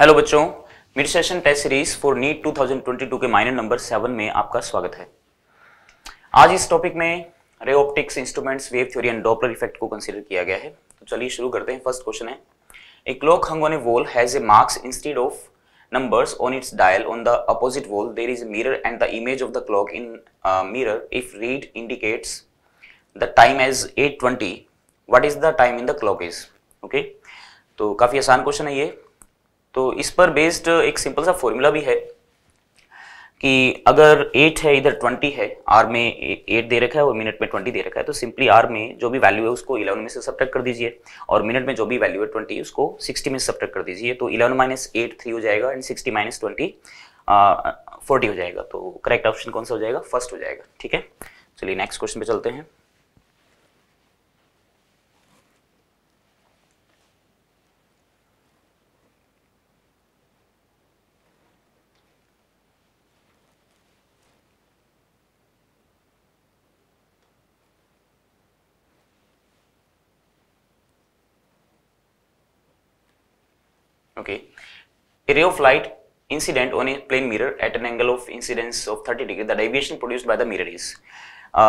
Hello बच्चों mid session test series for NEET 2022 के minor number seven में आपका स्वागत है आज इस टॉपिक में ray optics instruments wave theory and Doppler effect को कंसीडर किया गया है तो चलिए शुरू करते हैं फर्स्ट क्वेश्चन है a clock hung on a wall has a marks instead of numbers on its dial on the opposite wall there is a and the image of the clock in in if read indicates the time as eight twenty is the time in the clock is okay तो काफ़ी आसान question है ये तो इस पर based एक simple सा फॉर्मूला भी है कि अगर एट है इधर ट्वेंटी है आर में एट दे रखा है और मिनट में ट्वेंटी दे रखा है तो सिंपली आर में जो भी वैल्यू है उसको इलेवन में से सब्ट्रैक्ट कर दीजिए और मिनट में जो भी वैल्यू है ट्वेंटी उसको सिक्सटी में सब्ट्रैक्ट कर दीजिए तो इलेवन माइनस एट थ्री हो जाएगा and sixty minus twenty forty हो जाएगा तो करेक्ट ऑप्शन कौन सा हो जाएगा फर्स्ट हो जाएगा ठीक है चलिए नेक्स्ट क्वेश्चन पे चलते हैं ray of light incident on a plane mirror at an angle of incidence of thirty degree the deviation produced by the mirror is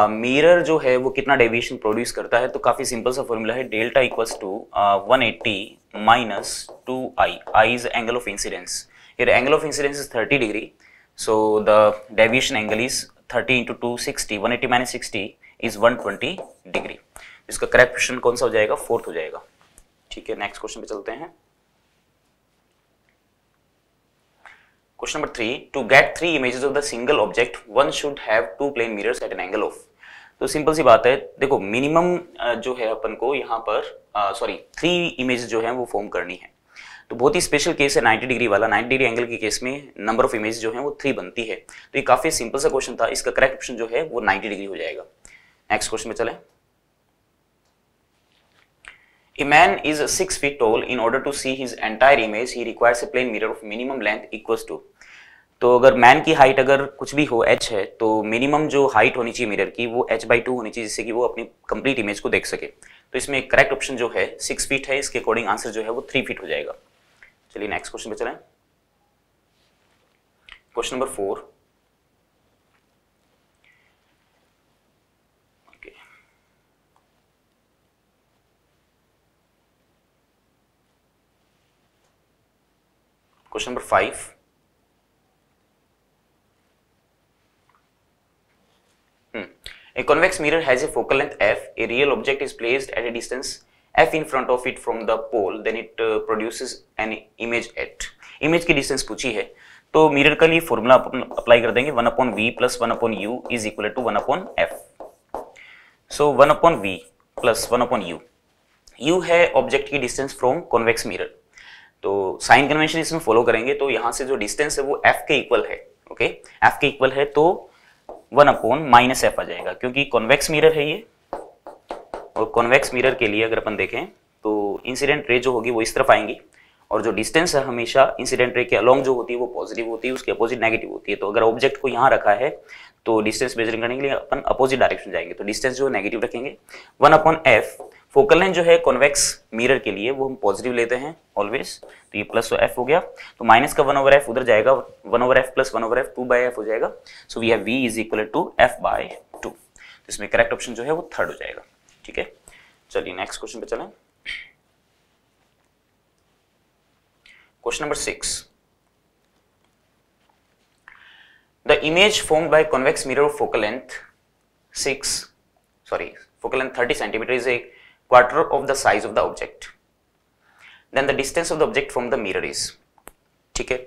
mirror जो है वो कितना डेविएशन प्रोड्यूस करता है तो काफी सिंपल सा फॉर्मूला है delta equals to 180 eighty minus two I I is angle of incidence here angle of incidence is 30 degree so the deviation angle is 30 into two sixty one eighty minus sixty is one twenty degree इसका correct question कौन सा हो जाएगा fourth हो जाएगा ठीक है next question पे चलते हैं question number three to get three images of the single object one should have two plane mirrors at an angle of तो सिंपल सी बात है देखो मिनिमम जो है अपन को यहाँ पर सॉरी थ्री इमेज जो है वो फॉर्म करनी है तो बहुत ही स्पेशल केस है 90 डिग्री वाला 90 डिग्री एंगल के केस में नंबर ऑफ इमेज जो है वो थ्री बनती है तो ये काफी सिंपल सा क्वेश्चन था इसका करेक्ट ऑप्शन जो है वो 90 डिग्री हो जाएगा नेक्स्ट क्वेश्चन में चले A man is six feet tall. In order to see his entire image, he requires a plane mirror of minimum length equals to. तो अगर मैन की हाइट अगर कुछ भी हो एच है तो मिनिमम जो हाइट होनी चाहिए मिरर की वो एच बाई टू होनी चाहिए जिससे कि वो अपनी कंप्लीट इमेज को देख सके तो इसमें करेक्ट ऑप्शन जो है सिक्स फीट है इसके अकॉर्डिंग आंसर जो है वो थ्री फीट हो जाएगा चलिए नेक्स्ट क्वेश्चन पे चलें question number four question number five A convex mirror has a focal length f. A real object is placed at a distance f in front of it from the pole. Then it uh, produces an image at. Image की distance पूछी है तो mirror के लिए formula apply कर देंगे one upon v plus one upon u is equal to one upon f. So one upon v plus one upon u. U है object की distance from convex mirror. तो साइन कन्वेंशन इसमें follow करेंगे तो यहां से जो डिस्टेंस है वो एफ के इक्वल है ओके एफ के इक्वल है तो वन अपॉन माइनस एफ आ जाएगा क्योंकि कॉन्वेक्स मिरर है ये और कॉन्वेक्स मिरर के लिए अगर अपन देखें तो इंसिडेंट रे जो होगी वो इस तरफ आएंगी और जो डिस्टेंस है हमेशा इंसिडेंट रे के अलॉन्ग जो होती है वो पॉजिटिव होती है उसके अपोजिट नेगेटिव होती है तो अगर ऑब्जेक्ट को यहाँ रखा है तो डिस्टेंस मेजरिंग करने के लिए अपन अपोजिट डायरेक्शन जाएंगे तो डिस्टेंस जो नेगेटिव रखेंगे one upon F focal length जो है कॉन्वेक्स मिरर के लिए वो हम पॉजिटिव लेते हैं ऑलवेज तो ये प्लस एफ हो गया तो माइनस का वन ओवर एफ उधर जाएगा one over F plus one over F two by F हो जाएगा so we have V is equal to F by two इसमें करेक्ट ऑप्शन जो है वो थर्ड हो जाएगा ठीक है चलिए नेक्स्ट क्वेश्चन पे चले question number six the image form by convex mirror of focal length six sorry focal length thirty centimetre is a quarter of the size of the object then the distance of the object from the mirror is ठीक है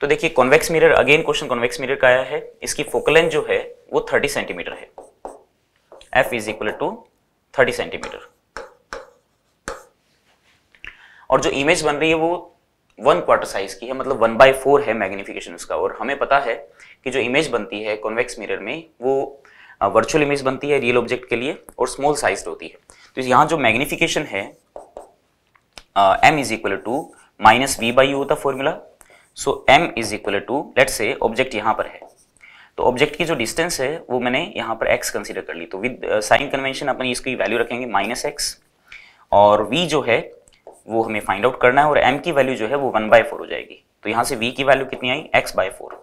तो देखिए convex mirror again question convex mirror का आया है इसकी focal length जो है वो 30 सेंटीमीटर है f is equal to 30 centimetre और जो इमेज बन रही है वो वन क्वार्टर साइज की है मतलब वन बाय फोर है मैग्निफिकेशन उसका और हमें पता है कि जो इमेज बनती है कॉन्वेक्स मिरर में वो वर्चुअल uh, इमेज बनती है रियल ऑब्जेक्ट के लिए और स्मॉल साइज होती है तो यहां जो मैग्निफिकेशन है M is equal to minus V by U होता formula so M is equal to let say object यहां पर है तो ऑब्जेक्ट की जो डिस्टेंस है वो मैंने यहां पर एक्स कंसिडर कर ली तो विद साइन कन्वेंशन अपन इसकी वैल्यू रखेंगे माइनस एक्स और वी जो है वो हमें फाइंड आउट करना है और एम की वैल्यू जो है वो वन बाय फोर हो जाएगी तो यहां से वी की वैल्यू कितनी आई एक्स बाय फोर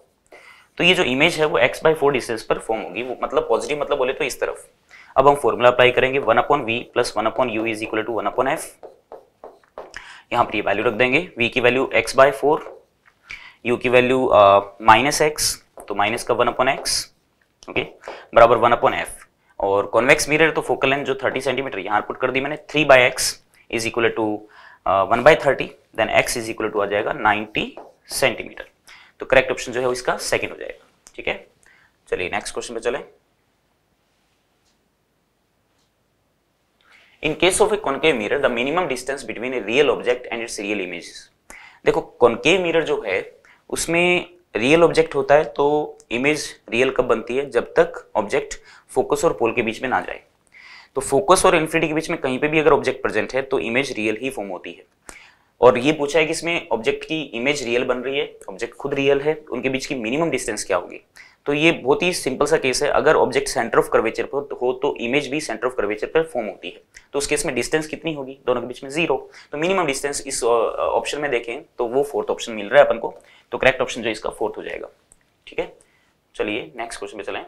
तो ये जो इमेज है वो एक्स बाय फोर डिस्टेंस पर फॉर्म होगी वो मतलब पॉजिटिव मतलब बोले तो इस तरफ अब हम फॉर्मूला अप्लाई करेंगे one upon V plus one upon U is equal to one upon F यहाँ पर ये वैल्यू रख देंगे वी की value X by four U की वैल्यू माइनस एक्स तो माइनस का वन अपॉन एक्स ओके बराबर वन अपॉन एफ और कॉन्वेक्स मिरर तो फोकल लेंथ जो 30 सेंटीमीटर यहाँ पुट कर दी मैंने three by X is equal to one by thirty then X is equal to आ जाएगा 90 सेंटीमीटर तो करेक्ट ऑप्शन जो है इसका सेकेंड हो जाएगा ठीक है चलिए नेक्स्ट क्वेश्चन पे चलें in case of a concave mirror the minimum distance between a real object and its real images. देखो concave मिरर जो है उसमें रियल ऑब्जेक्ट होता है तो इमेज रियल कब बनती है जब तक ऑब्जेक्ट फोकस और पोल के बीच में ना जाए तो फोकस और इन्फिनिटी के बीच में कहीं पे भी अगर ऑब्जेक्ट प्रेजेंट है तो इमेज रियल ही फॉर्म होती है और ये पूछा है कि इसमें ऑब्जेक्ट की इमेज रियल बन रही है ऑब्जेक्ट खुद रियल है उनके बीच की मिनिमम डिस्टेंस क्या होगी तो ये बहुत ही सिंपल सा केस है अगर ऑब्जेक्ट सेंटर ऑफ कर्वेचर पर हो तो इमेज भी सेंटर ऑफ कर्वेचर पर फॉर्म होती है तो उस केस में डिस्टेंस कितनी होगी दोनों के बीच में जीरो तो मिनिमम डिस्टेंस इस ऑप्शन में देखें तो वो फोर्थ ऑप्शन मिल रहा है अपन को तो करेक्ट ऑप्शन जो इसका फोर्थ हो जाएगा ठीक है चलिए नेक्स्ट क्वेश्चन में चलें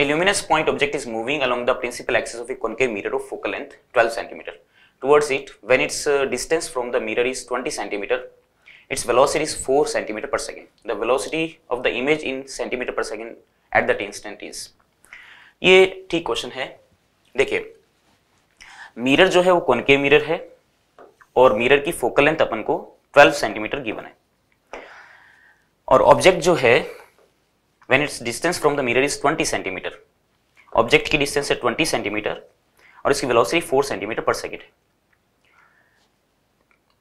A luminous point object is moving along the principal axis of a concave mirror of focal length 12 centimeter. towards it when its uh, distance from the mirror is 20 centimeter its velocity is 4 centimeter per second the velocity of the image in centimeter per second at that instant is ये ठीक question है देखिए mirror जो है वो concave mirror है और mirror की फोकल लेंथ अपन को 12 सेंटीमीटर गिवन है और ऑब्जेक्ट जो है when its distance from the mirror is 20 centimetre object की डिस्टेंस है 20 सेंटीमीटर और इसकी वेलोसिटी 4 सेंटीमीटर पर सेकेंड है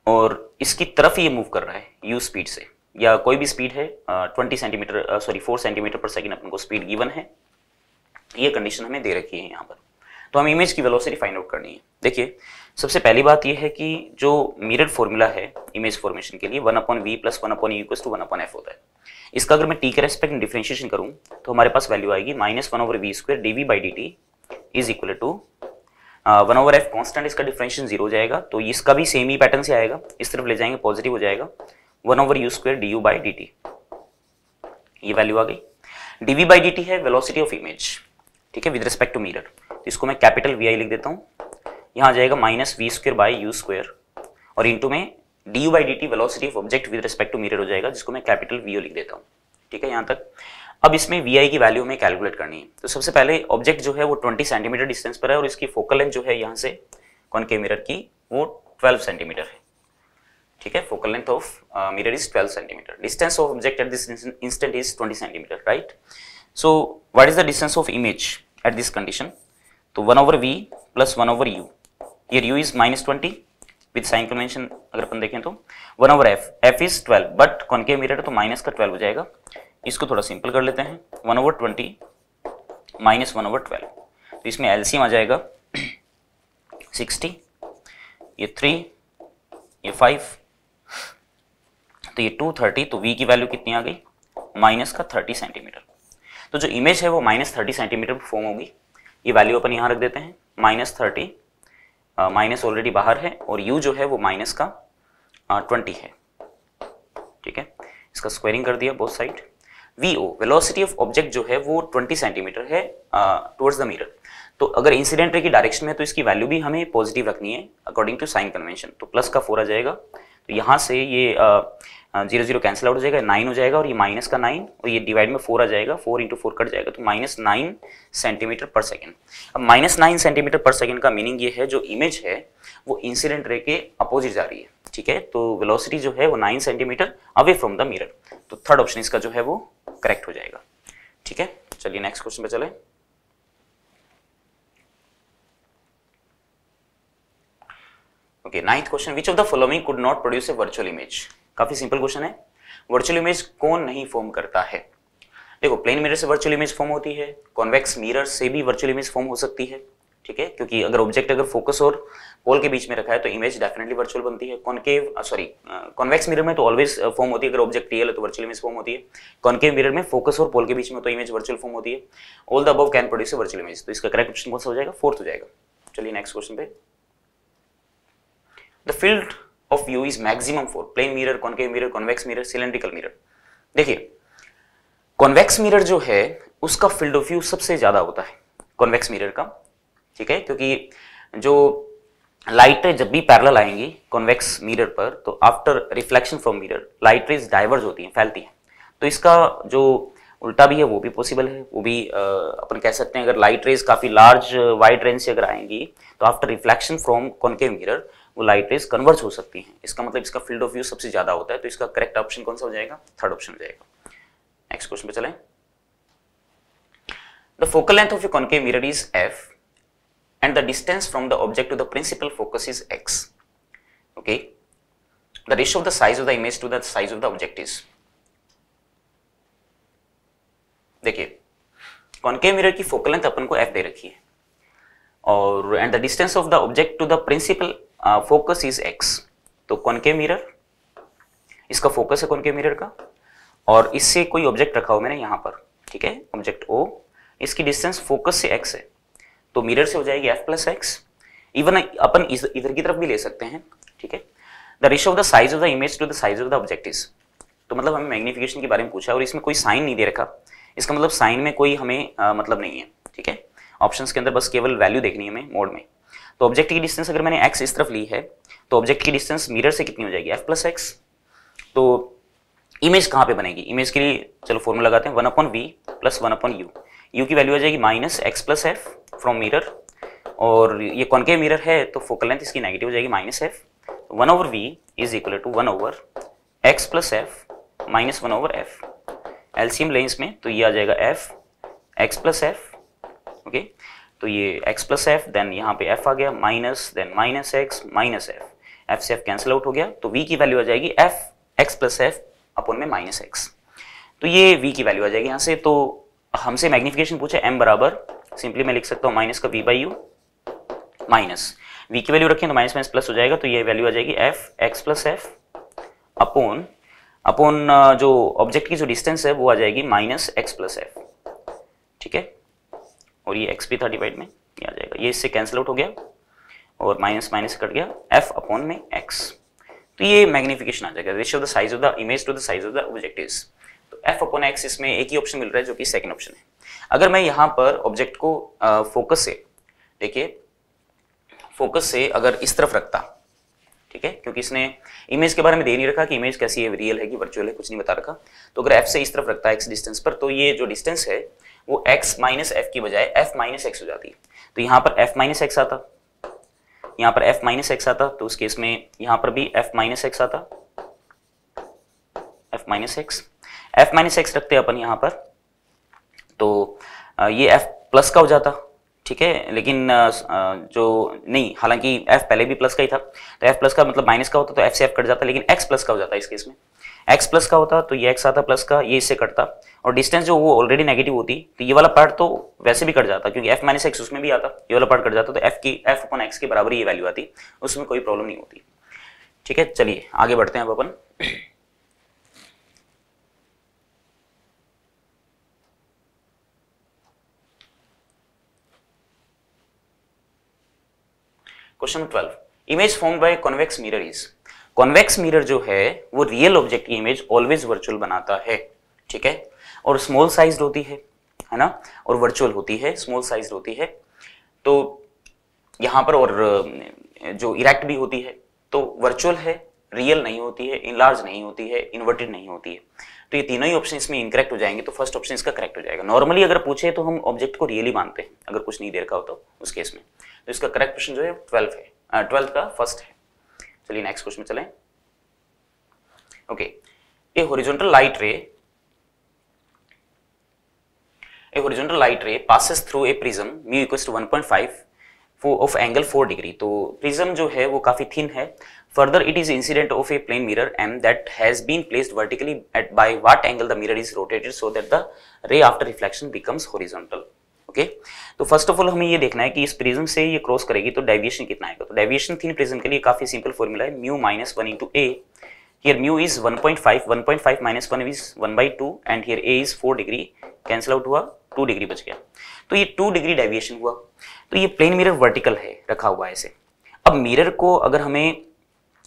और इसकी तरफ ये मूव कर रहा है यू स्पीड से या कोई भी स्पीड है twenty centimetre sorry four centimetre पर सेकेंड अपन को स्पीड गिवन है ये कंडीशन हमें दे रखी है यहाँ पर तो हम इमेज की वेलोसिटी फाइंड आउट करनी है देखिए सबसे पहली बात ये है कि जो मिरर फॉर्मूला है इमेज फॉर्मेशन के लिए one upon V plus one upon U equals to one upon F होता है इसका अगर मैं टी के रेस्पेक्ट डिफ्रेंशिएशन करूँ तो हमारे पास वैल्यू आएगी minus one over V square D V by D T is equal to one over F constant इसका डिफरेंशियल जीरो हो जाएगा तो इसका भी सेम ही पैटर्न से आएगा इस तरफ ले जाएंगे पॉजिटिव हो जाएगा one over U square D U by D T ये वैल्यू आ गई D V by D T है वेलोसिटी ऑफ इमेज ठीक है विद रिस्पेक्ट टू मिरर तो इसको मैं कैपिटल वी आई लिख देता हूँ यहाँ आ जाएगा minus V square by U square और इंटू में D U by D T velocity of object with respect to mirror हो जाएगा जिसको मैं कैपिटल वी ओ लिख देता हूँ ठीक है यहाँ तक अब इसमें वी आई की वैल्यू में कैलकुलेट करनी है तो सबसे पहले ऑब्जेक्ट जो है वो ट्वेंटी सेंटीमीटर डिस्टेंस पर है और इसकी फोकल लेंथ जो है यहाँ से कौन के मिरर की वो ट्वेल्व सेंटीमीटर है ठीक है focal length of mirror is 12 centimetre distance of object at this instant is 20 centimetre right so what is the distance of image at this condition तो one over we plus one over U ये U is minus twenty with sign convention अगर अपन देखें तो one over F F is twelve but कौन के mirror तो minus का ट्वेल्व हो जाएगा इसको थोड़ा सिंपल कर लेते हैं one over twenty minus one over twelve तो इसमें एलसीएम आ जाएगा सिक्सटी ये थ्री ये फाइव तो ये टू थर्टी तो वी की वैल्यू कितनी आ गई माइनस का थर्टी सेंटीमीटर तो जो इमेज है वो माइनस थर्टी सेंटीमीटर फॉर्म होगी ये वैल्यू अपन यहाँ रख देते हैं माइनस थर्टी माइनस ऑलरेडी बाहर है और यू जो है वो माइनस का ट्वेंटी है ठीक है इसका स्क्वायरिंग कर दिया both side V O velocity of object जो है वो 20 सेंटीमीटर है टुवर्ड्स द मिरर तो अगर इंसिडेंट रे की डायरेक्शन में तो इसकी वैल्यू भी हमें पॉजिटिव रखनी है अकॉर्डिंग टू साइन कन्वेंशन तो प्लस का फोर आ जाएगा तो यहाँ से ये जीरो जीरो कैंसिल आउट हो जाएगा नाइन हो जाएगा और ये माइनस का नाइन और ये डिवाइड में फोर आ जाएगा फोर इंटू फोर कट जाएगा तो माइनस नाइन सेंटीमीटर पर सेकेंड अब माइनस नाइन सेंटीमीटर पर सेकेंड का मीनिंग ये है जो इमेज है वो इंसिडेंट रे के अपोजिट जा रही है ठीक है तो वेलोसिटी जो है वो nine centimetre away from the mirror तो थर्ड ऑप्शन इसका जो है वो करेक्ट हो जाएगा ठीक है चलिए नेक्स्ट क्वेश्चन पे चले okay ninth question which of the following could not produce a virtual image काफी सिंपल क्वेश्चन है वर्चुअल इमेज कौन नहीं फॉर्म करता है देखो प्लेन मिरर से वर्चुअल इमेज फॉर्म होती है कॉन्वेक्स मिरर से भी वर्चुअल इमेज फॉर्म हो सकती है ठीक है क्योंकि अगर ऑब्जेक्ट अगर फोकस और पोल के बीच में रखा है तो इमेज डेफिनेटली वर्चुअल बनती है कॉन्केव सॉरी कॉन्वेक्स मिरर में तो ऑलवेज फॉर्म uh, होती है अगर ऑब्जेक्ट रियल है तो वर्चुअल इमेज फॉर्म होती है कॉन्केव मिरर में फोकस और पोल के बीच में तो इमेज वर्चुअल फॉर्म होती है all the above can produce virtual image तो इसका करेक्ट ऑप्शन कौन सा हो जाएगा फोर्थ हो जाएगा चलिए नेक्स्ट क्वेश्चन पे the field of view is maximum for plane mirror concave mirror convex mirror cylindrical mirror देखिए कॉन्वेक्स मिरर जो है उसका फील्ड ऑफ व्यू सबसे ज्यादा होता है कॉन्वेक्स मिरर का ठीक है क्योंकि जो लाइट रेज जब भी पैरेलल आएंगी कॉन्वेक्स मिरर पर तो after reflection from mirror light rays diverge होती हैं फैलती हैं तो इसका जो उल्टा भी है वो भी पॉसिबल है वो भी अपन कह सकते हैं अगर लाइट रेज काफ़ी लार्ज वाइड रेंज से अगर आएंगी तो after reflection from concave mirror वो लाइट रेज कन्वर्स हो सकती हैं इसका मतलब इसका फील्ड ऑफ व्यू सबसे ज़्यादा होता है तो इसका करेक्ट ऑप्शन कौन सा हो जाएगा थर्ड ऑप्शन हो जाएगा नेक्स्ट क्वेश्चन पे चलें the focal length of a concave mirror is F and the distance from the object to the principal focus is x. Okay. The ratio of the size of the image to the size of the object is. देखिए concave mirror की focal length अपन को f दे रखी है और and the distance of the object to the principal focus is x तो concave mirror इसका फोकस है कॉन्केव मिरर का और इससे कोई ऑब्जेक्ट रखा हो मैंने यहां पर ठीक है ऑब्जेक्ट O इसकी डिस्टेंस फोकस से x है तो मिरर से हो जाएगी एफ प्लस एक्स इवन अपन इधर की तरफ भी ले सकते हैं ठीक है the ratio of the size of the image to the size of the object is तो मतलब हमें मैग्निफिकेशन के बारे में पूछा और इसमें कोई साइन नहीं दे रखा इसका मतलब साइन में कोई हमें आ, मतलब नहीं है ठीक है ऑप्शंस के अंदर बस केवल वैल्यू देखनी है हमें मोड में तो ऑब्जेक्ट की डिस्टेंस अगर मैंने एक्स इस तरफ ली है तो ऑब्जेक्ट की डिस्टेंस मिरर से कितनी हो जाएगी एफ प्लस एक्स तो इमेज कहाँ पे बनेगी इमेज के लिए चलो फॉर्मूला लगाते हैं one upon V plus one upon U u की वैल्यू आ जाएगी minus X plus F from mirror और ये कौन के मिरर है तो फोकल लेंथ इसकी नेगेटिव हो जाएगी minus F one over we is equal to one over x plus F minus one over F LCM लेंस में तो ये आ जाएगा F x plus F okay तो ये एक्स प्लस एफ देन यहाँ पे एफ आ गया minus then minus x minus f f से एफ कैंसिल आउट हो गया तो वी की वैल्यू आ जाएगी f x plus f upon में माइनस एक्स तो ये v की वैल्यू आ जाएगी यहाँ से तो हमसे मैग्निफिकेशन पूछे एम बराबर सिंपली मैं लिख सकता हूं माइनस का v by u minus v की वैल्यू रखें तो माइनस माइनस प्लस हो जाएगा तो ये वैल्यू आ जाएगी f x plus f upon upon जो ऑब्जेक्ट की जो डिस्टेंस है वो आ जाएगी माइनस एक्स प्लस एफ ठीक है और ये एक्स भी था डिवाइड में ये आ जाएगा ये इससे कैंसिल आउट हो गया और माइनस माइनस कट गया एफ अपोन में एक्स तो ये मैग्निफिकेशन आ जाएगा ratio the size of the image to the size of the object is f upon x इसमें एक ही ऑप्शन मिल रहा है जो कि सेकेंड ऑप्शन है अगर मैं यहां पर ऑब्जेक्ट को फोकस से देखिए फोकस से अगर इस तरफ रखता ठीक है क्योंकि इसने इमेज के बारे में दे नहीं रखा कि इमेज कैसी है रियल है कि वर्चुअल है कुछ नहीं बता रखा तो अगर एफ से इस तरफ रखता है एक्स डिस्टेंस पर तो ये जो डिस्टेंस है वो एक्स माइनस एफ की बजाय एफ माइनस एक्स हो जाती है तो यहां पर एफ माइनस एक्स आता यहां पर एफ माइनस एक्स आता तो उस केस में यहाँ पर भी एफ माइनस एक्स आता f minus x f minus x रखते हैं अपन यहाँ पर तो ये एफ प्लस का हो जाता ठीक है लेकिन जो नहीं हालांकि एफ पहले भी प्लस का ही था तो एफ प्लस का मतलब माइनस का होता तो एफ से एफ कट जाता लेकिन एक्स प्लस का हो जाता इस केस में एक्स प्लस का होता तो ये एक्स आता प्लस का ये इससे कटता और डिस्टेंस जो वो ऑलरेडी नेगेटिव होती तो ये वाला पार्ट तो वैसे भी कट जाता क्योंकि एफ माइनस एक्स उसमें भी आता ये वाला पार्ट कट जाता तो एफ की एफ अपन एक्स के बराबर ये वैल्यू आती उसमें कोई प्रॉब्लम नहीं होती ठीक है चलिए आगे बढ़ते हैं अब अपन question twelve image form by convex mirror is convex mirror जो है वो रियल ऑब्जेक्ट की इमेज ऑलवेज वर्चुअल बनाता है ठीक है और स्मॉल साइज होती है है ना और वर्चुअल होती है स्मॉल साइज होती है तो यहाँ पर और जो इरेक्ट भी होती है तो वर्चुअल है रियल नहीं होती है इनलार्ज नहीं होती है इन्वर्टेड नहीं होती है तो ये तीनों ही ऑप्शन इसमें इनकरेक्ट हो जाएंगे तो फर्स्ट ऑप्शन इसका करेक्ट हो जाएगा नॉर्मली अगर पूछे तो हम ऑब्जेक्ट को रियली मानते हैं अगर कुछ नहीं दे रखा हो तो उस केस में तो इसका करेक्ट क्वेश्चन जो है ट्वेल्थ है ट्वेल्थ का फर्स्ट है चलिए नेक्स्ट क्वेश्चन में चलें okay A horizontal light ray a horizontal light ray passes through a prism mu equals to 1.5 of angle four degree तो प्रिज्म जो है वो काफ़ी थिन है further it is incident of a plane mirror and that has been placed vertically at by what angle the mirror is rotated so that the ray after reflection becomes horizontal okay तो first of all हमें ये देखना है कि इस prism से ये cross करेगी तो डेविएशन कितना आएगा तो डेविएशन थिन प्रिज्म के लिए काफ़ी सिंपल फॉर्मूला है mu minus one into A here mu is 1.5 1.5 minus one is one by two and here A is four degree cancel out हुआ टू डिग्री बच गया तो ये टू डिग्री डेविएशन हुआ तो ये प्लेन मिरर वर्टिकल है रखा हुआ है इसे अब मिरर को अगर हमें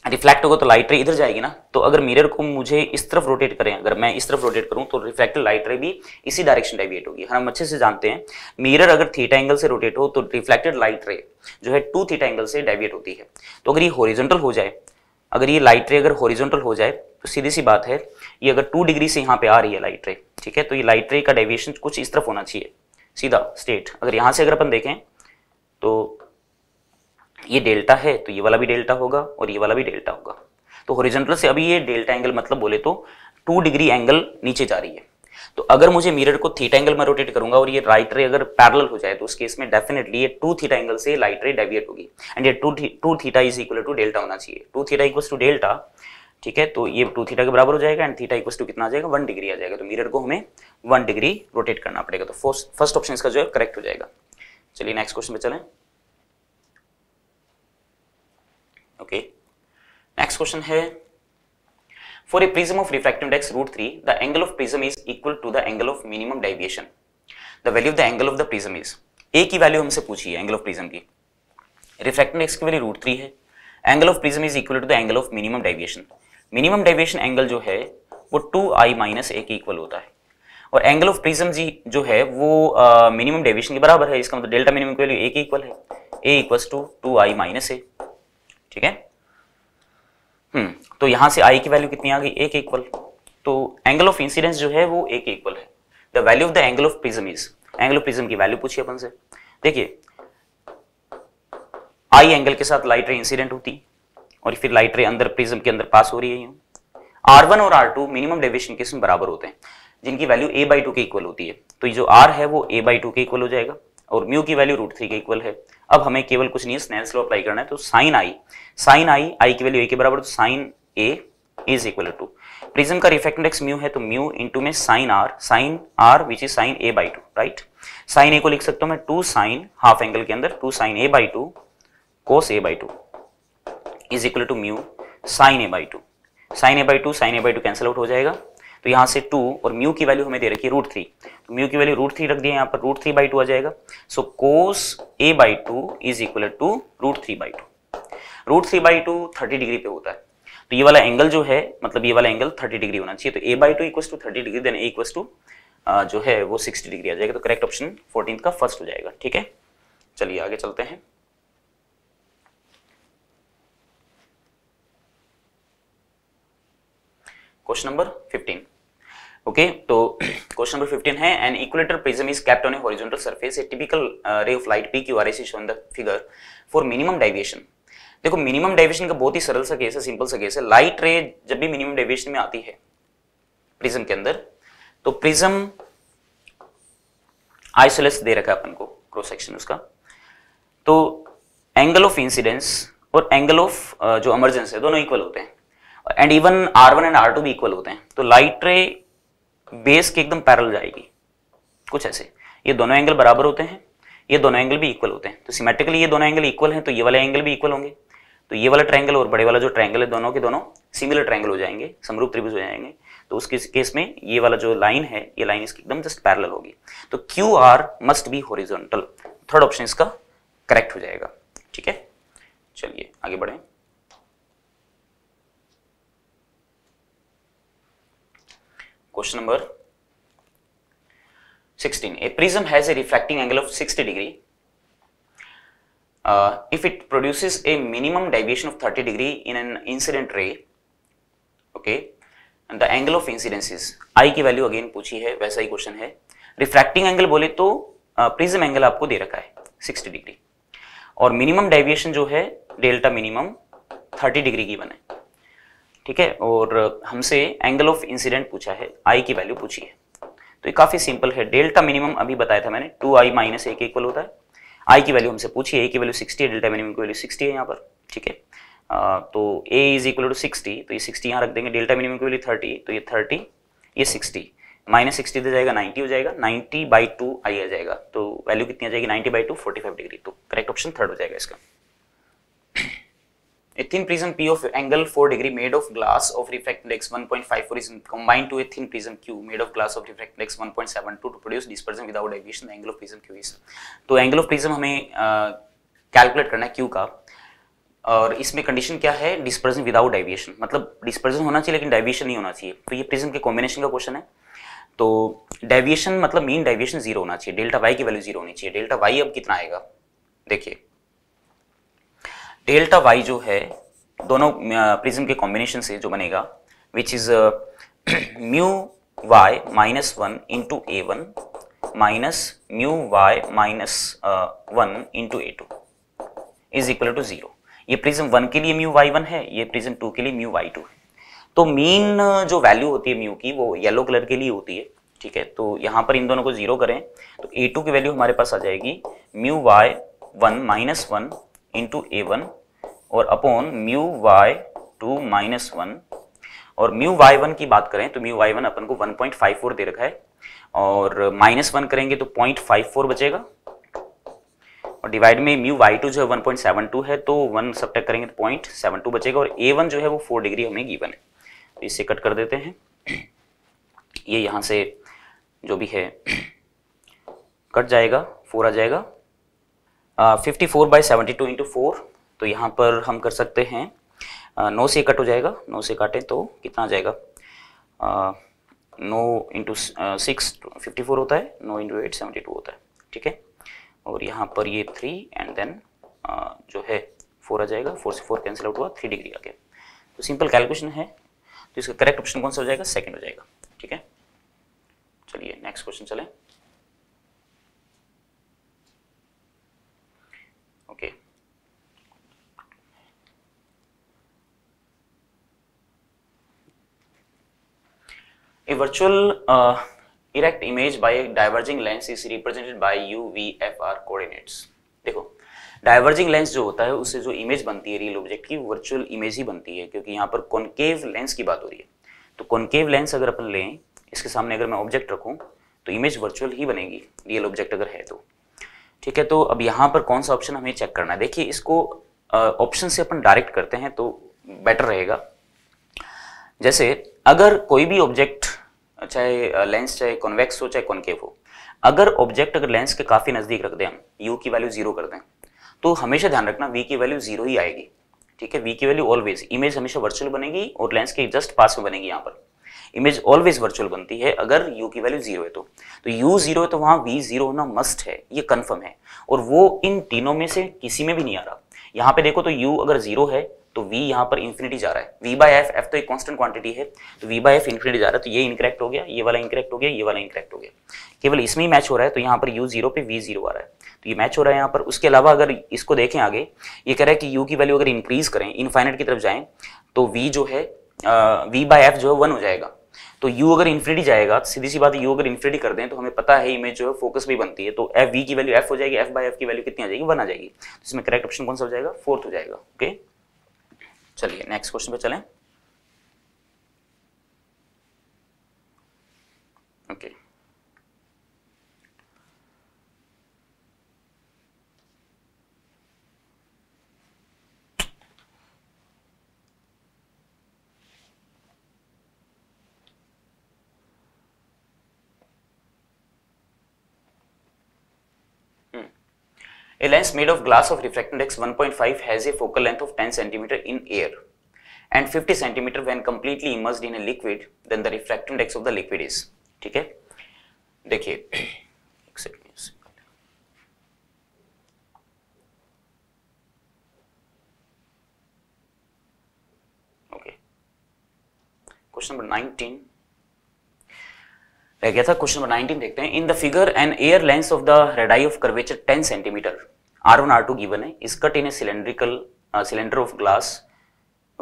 रिफ्लेक्ट होगा तो लाइट रे इधर जाएगी ना तो अगर मिरर को मुझे इस तरफ रोटेट करें अगर मैं इस तरफ रोटेट करूं तो रिफ्लेक्टेड लाइट रे भी इसी डायरेक्शन डेविएट होगी हम अच्छे से जानते हैं मिरर अगर थीटा एंगल से रोटेट हो तो रिफ्लेक्टेड लाइट रे जो है टू थीटा एंगल से डेविएट होती है तो अगर ये हॉरिजॉन्टल हो जाए अगर ये लाइट रे अगर हॉरिजॉन्टल हो जाए तो सीधी सी बात है ये अगर टू डिग्री से यहाँ पे आ रही है लाइट रे ठीक है तो ये लाइट रे का डेविएशन कुछ इस तरफ होना चाहिए सीधा स्ट्रेट अगर यहाँ से अगर अपन देखें तो ये डेल्टा है तो ये वाला भी डेल्टा होगा और ये वाला भी डेल्टा होगा तो होरिजेंटल से अभी ये डेल्टा एंगल मतलब बोले तो टू डिग्री एंगल नीचे जा रही है तो अगर मुझे मिरर को थीटा एंगल में रोटेट करूंगा और ये राइट रे अगर पैरेलल हो जाए तो उस केस में डेफिनेटली ये टू थीटा एंगल से लाइट रे डेविएट होगी एंड ये two two theta is equal to delta होना चाहिए two theta equal to delta ठीक है तो ये टू थीटा के बराबर हो जाएगा एंड थीटा इक्वल टू कितना आ जाएगा वन डिग्री आ जाएगा तो मिरर को हमें वन डिग्री रोटेट करना पड़ेगा तो फर्स्ट ऑप्शन इसका जो है करेक्ट हो जाएगा चलिए नेक्स्ट क्वेश्चन पे चलें ओके नेक्स्ट क्वेश्चन है for a prism of refractive index root three the angle of prism is equal to the angle of minimum deviation the value of the angle of the prism is A की value हमसे पूछी है angle of prism की refractive index की value root three है angle of prism is equal to the angle of minimum deviation minimum deviation angle जो है वो टू आई माइनस ए के इक्वल होता है और एंगल ऑफ प्रिज्म जी जो है वो मिनिमम डेविएशन के बराबर है इसका मतलब डेल्टा मिनिमम के वैल्यू ए के इक्वल है A equals to two I minus A ठीक है हम्म तो यहां से आई की वैल्यू कितनी आ गई ए के इक्वल तो एंगल ऑफ इंसिडेंस जो है वो ए के इक्वल है the value of the angle of prism is angle of prism की वैल्यू पूछिए अपन से देखिए आई एंगल के साथ लाइट रे इंसिडेंट होती और फिर लाइट रे अंदर प्रिज्म के अंदर पास हो रही है आर वन और आर टू मिनिमम डेविएशन के बराबर होते हैं जिनकी वैल्यू ए बाई टू के इक्वल होती है तो ये जो आर है वो ए बाई टू के इक्वल हो जाएगा और म्यू की वैल्यू रूट थ्री के इक्वल है अब हमें केवल कुछ नहीं है स्नेल्स लॉ अप्लाई करना है तो साइन आई साइन आई आई की वैल्यू ए के बराबर तो sine A is equal to prism का रिफ्लेक्ट इंडेक्स म्यू है तो म्यू इंटू में sine r sine r which is sine A by two right sine A को लिख सकता हूं मैं टू साइन हाफ एंगल के अंदर two sine A by two cos A by two is equal to mu sine A by two sine A by two sine A by two cancel out हो जाएगा तो यहाँ से to और mu की value हमें दे रखी है रूट थ्री तो म्यू की वैल्यू रूट थ्री रख दिया यहाँ पर रूट थ्री बाई टू आ जाएगा so cos A by two is equal to root three by two root three by two thirty degree पे होता है तो ये वाला एंगल जो है मतलब ये वाला एंगल थर्टी डिग्री होना चाहिए तो A by two equal to thirty degree then A two जो है वो सिक्सटी डिग्री आ जाएगा तो करेक्ट ऑप्शन फोर्टीन का फर्स्ट हो जाएगा ठीक है चलिए आगे चलते हैं क्वेश्चन नंबर फिफ्टीन ओके तो क्वेश्चन नंबर 15 है an equilateral prism is kept on a horizontal surface a typical ray of light P Q R S is shown the figure for minimum deviation देखो minimum deviation का बहुत ही सरल सा case है simple सा case है light ray जब भी मिनिमम डेविएशन में आती है प्रिज्म के अंदर तो प्रिज्म आइसोलेस दे रखा है अपन को क्रॉस सेक्शन उसका तो एंगल ऑफ इंसिडेंस और एंगल ऑफ uh, जो इमरजेंस है दोनों इक्वल होते हैं and even r one and r two भी इक्वल होते हैं तो लाइट रे बेस के एकदम पैरल जाएगी कुछ ऐसे ये दोनों एंगल बराबर होते हैं ये दोनों एंगल भी इक्वल होते हैं तो सिमेट्रिकली ये दोनों एंगल इक्वल हैं तो ये वाले एंगल भी इक्वल होंगे तो ये वाला ट्रायंगल और बड़े वाला जो ट्रायंगल है दोनों के दोनों सिमिलर ट्रायंगल हो जाएंगे समरूप त्रिभुज हो जाएंगे तो उसके केस में ये वाला जो लाइन है ये लाइन इसकी एकदम जस्ट पैरेलल होगी तो Q R must be horizontal third option इसका करेक्ट हो जाएगा ठीक है चलिए आगे बढ़ें Question number 16. A prism has a refracting angle of 60 degree. Uh, if it produces a minimum deviation of 30 degree in an incident ray, okay, and the angle of incidence is I की value again पूछी है वैसा ही question है refracting angle बोले तो prism uh, angle आपको दे रखा है 60 डिग्री और मिनिमम डेविएशन जो है डेल्टा मिनिमम 30 डिग्री की बना है ठीक है और हमसे एंगल ऑफ इंसिडेंट पूछा है आई की वैल्यू पूछी है तो ये काफ़ी सिंपल है डेल्टा मिनिमम अभी बताया था मैंने टू आई माइनस ए के इक्वल होता है आई की वैल्यू हमसे पूछी है ए की वैल्यू सिक्सटी है डेल्टा मिनिमम की वैल्यू सिक्सटी है यहाँ पर ठीक है तो A is equal to sixty तो ये सिक्सटी यहाँ रख देंगे डेल्टा मिनिमम की वैल्यू थर्टी तो ये थर्टी ये सिक्सटी माइनस सिक्सटी दे जाएगा नाइन्टी हो जाएगा नाइन्टी बाई टू आई आ जाएगा तो वैल्यू कितनी आ जाएगी ninety by two forty five degree तो करेक्ट ऑप्शन थर्ड हो जाएगा इसका A thin prism P of angle 4 degree made of glass of refracted index 1.54 is combined to a thin prism Q made of glass of refracted index 1.72 to produce dispersion without deviation. The angle of prism Q is. So angle of prism we calculate karna Q ka. और इसमें condition क्या है dispersion without डाइविएशन मतलब dispersion होना चाहिए लेकिन डाइविएशन नहीं होना चाहिए तो ये प्रिज्म के कॉम्बिनेशन का क्वेश्चन है तो डाइविएशन मतलब मीन डाइविएशन जीरो होना चाहिए डेल्टा वाई की वैल्यू जीरो होनी चाहिए डेल्टा वाई अब कितना आएगा देखिए डेल्टा वाई जो है दोनों प्रिज्म के कॉम्बिनेशन से जो बनेगा which is mu y minus one into A one minus mu y minus one into A two is equal to zero ये प्रिज्म वन के लिए म्यू वाई वन है ये प्रिज्म टू के लिए म्यू वाई टू है तो mean जो वैल्यू होती है म्यू की वो येलो कलर के लिए होती है ठीक है तो यहाँ पर इन दोनों को जीरो करें तो ए टू की वैल्यू हमारे पास आ जाएगी mu y one minus one into ए वन और upon mu y two minus one और म्यू वाई वन की बात करें तो म्यू वाई वन अपन को फोर दे रखा है और माइनस वन करेंगे तो पॉइंट फाइव फोर बचेगा और डिवाइड में म्यू वाई टू जो है टू है तो वन सब्टेक्ट करेंगे तो पॉइंट सेवन टू बचेगा और ए वन जो है वो फोर डिग्री हमें गिवन है तो इसे कट कर देते हैं ये यहाँ से जो भी है कट जाएगा फोर आ जाएगा fifty four by seventy two into four तो यहाँ पर हम कर सकते हैं नौ से कट हो जाएगा नौ से काटें तो कितना आ जाएगा नौ इंटू सिक्स फिफ्टी फोर होता है नौ इंटू एट सेवेंटी टू होता है ठीक है और यहाँ पर ये थ्री एंड देन जो है फोर आ जाएगा फोर से फोर कैंसिल आउट हुआ थ्री डिग्री आ गया तो सिंपल कैलकुलेशन है तो इसका करेक्ट ऑप्शन कौन सा हो जाएगा सेकेंड हो जाएगा ठीक है चलिए नेक्स्ट क्वेश्चन चलें okay. A virtual uh, erect image by a diverging lens is represented by UVFR coordinates. देखो diverging lens जो होता है उससे जो image बनती है real object की virtual image ही बनती है क्योंकि यहाँ पर concave lens की बात हो रही है तो concave lens अगर अपन लें इसके सामने अगर मैं object रखूँ तो image virtual ही बनेगी real object अगर है तो ठीक है तो अब यहाँ पर कौन सा ऑप्शन हमें चेक करना है देखिए इसको ऑप्शन से अपन डायरेक्ट करते हैं तो बेटर रहेगा जैसे अगर कोई भी ऑब्जेक्ट चाहे लेंस चाहे कॉन्वेक्स हो चाहे कॉन्केव हो अगर ऑब्जेक्ट अगर लेंस के काफ़ी नज़दीक रख दें हम यू की वैल्यू जीरो कर दें तो हमेशा ध्यान रखना वी की वैल्यू जीरो ही आएगी ठीक है वी की वैल्यू ऑलवेज इमेज हमेशा वर्चुअल बनेगी और लेंस के जस्ट पास में बनेगी यहाँ पर इमेज ऑलवेज वर्चुअल बनती है अगर यू की वैल्यू जीरो है तो तो यू जीरो है तो वहाँ वी जीरो होना मस्ट है ये कन्फर्म है और वो इन तीनों में से किसी में भी नहीं आ रहा यहां पे देखो तो यू अगर जीरो है तो v यहाँ पर इन्फिनिटी जा रहा है v बाय एफ एफ तो एक कांस्टेंट क्वांटिटी है तो v बाय एफ इन्फिनिटी जा रहा है तो ये इनकरेक्ट हो गया ये वाला इनकरेक्ट हो गया ये वाला इनकरेक्ट हो गया केवल इसमें ही मैच हो रहा है तो यहाँ पर u जीरो पे v जीरो आ रहा है तो ये मैच हो रहा है यहाँ पर उसके अलावा अगर इसको देखें आगे ये कह रहा है कि u की वैल्यू अगर इंक्रीज करें इनफाइनाइट की तरफ जाएं तो v जो है वी बाय एफ जो है वन हो जाएगा तो u अगर इन्फिनिटी जाएगा तो सीधी सी बात u अगर इन्फिनिटी कर दें तो हमें पता है इमेज जो है फोकस भी बनती है तो एफ वी की वैल्यू एफ हो जाएगी एफ बाई एफ की वैल्यू कितनी आ जाएगी वन आ जाएगी तो इसमें करेक्ट ऑप्शन कौन सा हो जाएगा फोर्थ हो जाएगा ओके चलिए नेक्स्ट क्वेश्चन पे चलें okay okay. A lens made of glass of refractive index 1.5 has a focal length of 10 cm in air and 50 cm when completely immersed in a liquid then the refractive index of the liquid is okay. है देखिए okay question number 19 रह गया था question number 19 देखते हैं in the figure an air lens of the radii of curvature 10 centimetre r one r two given है is cut in a cylindrical cylinder of glass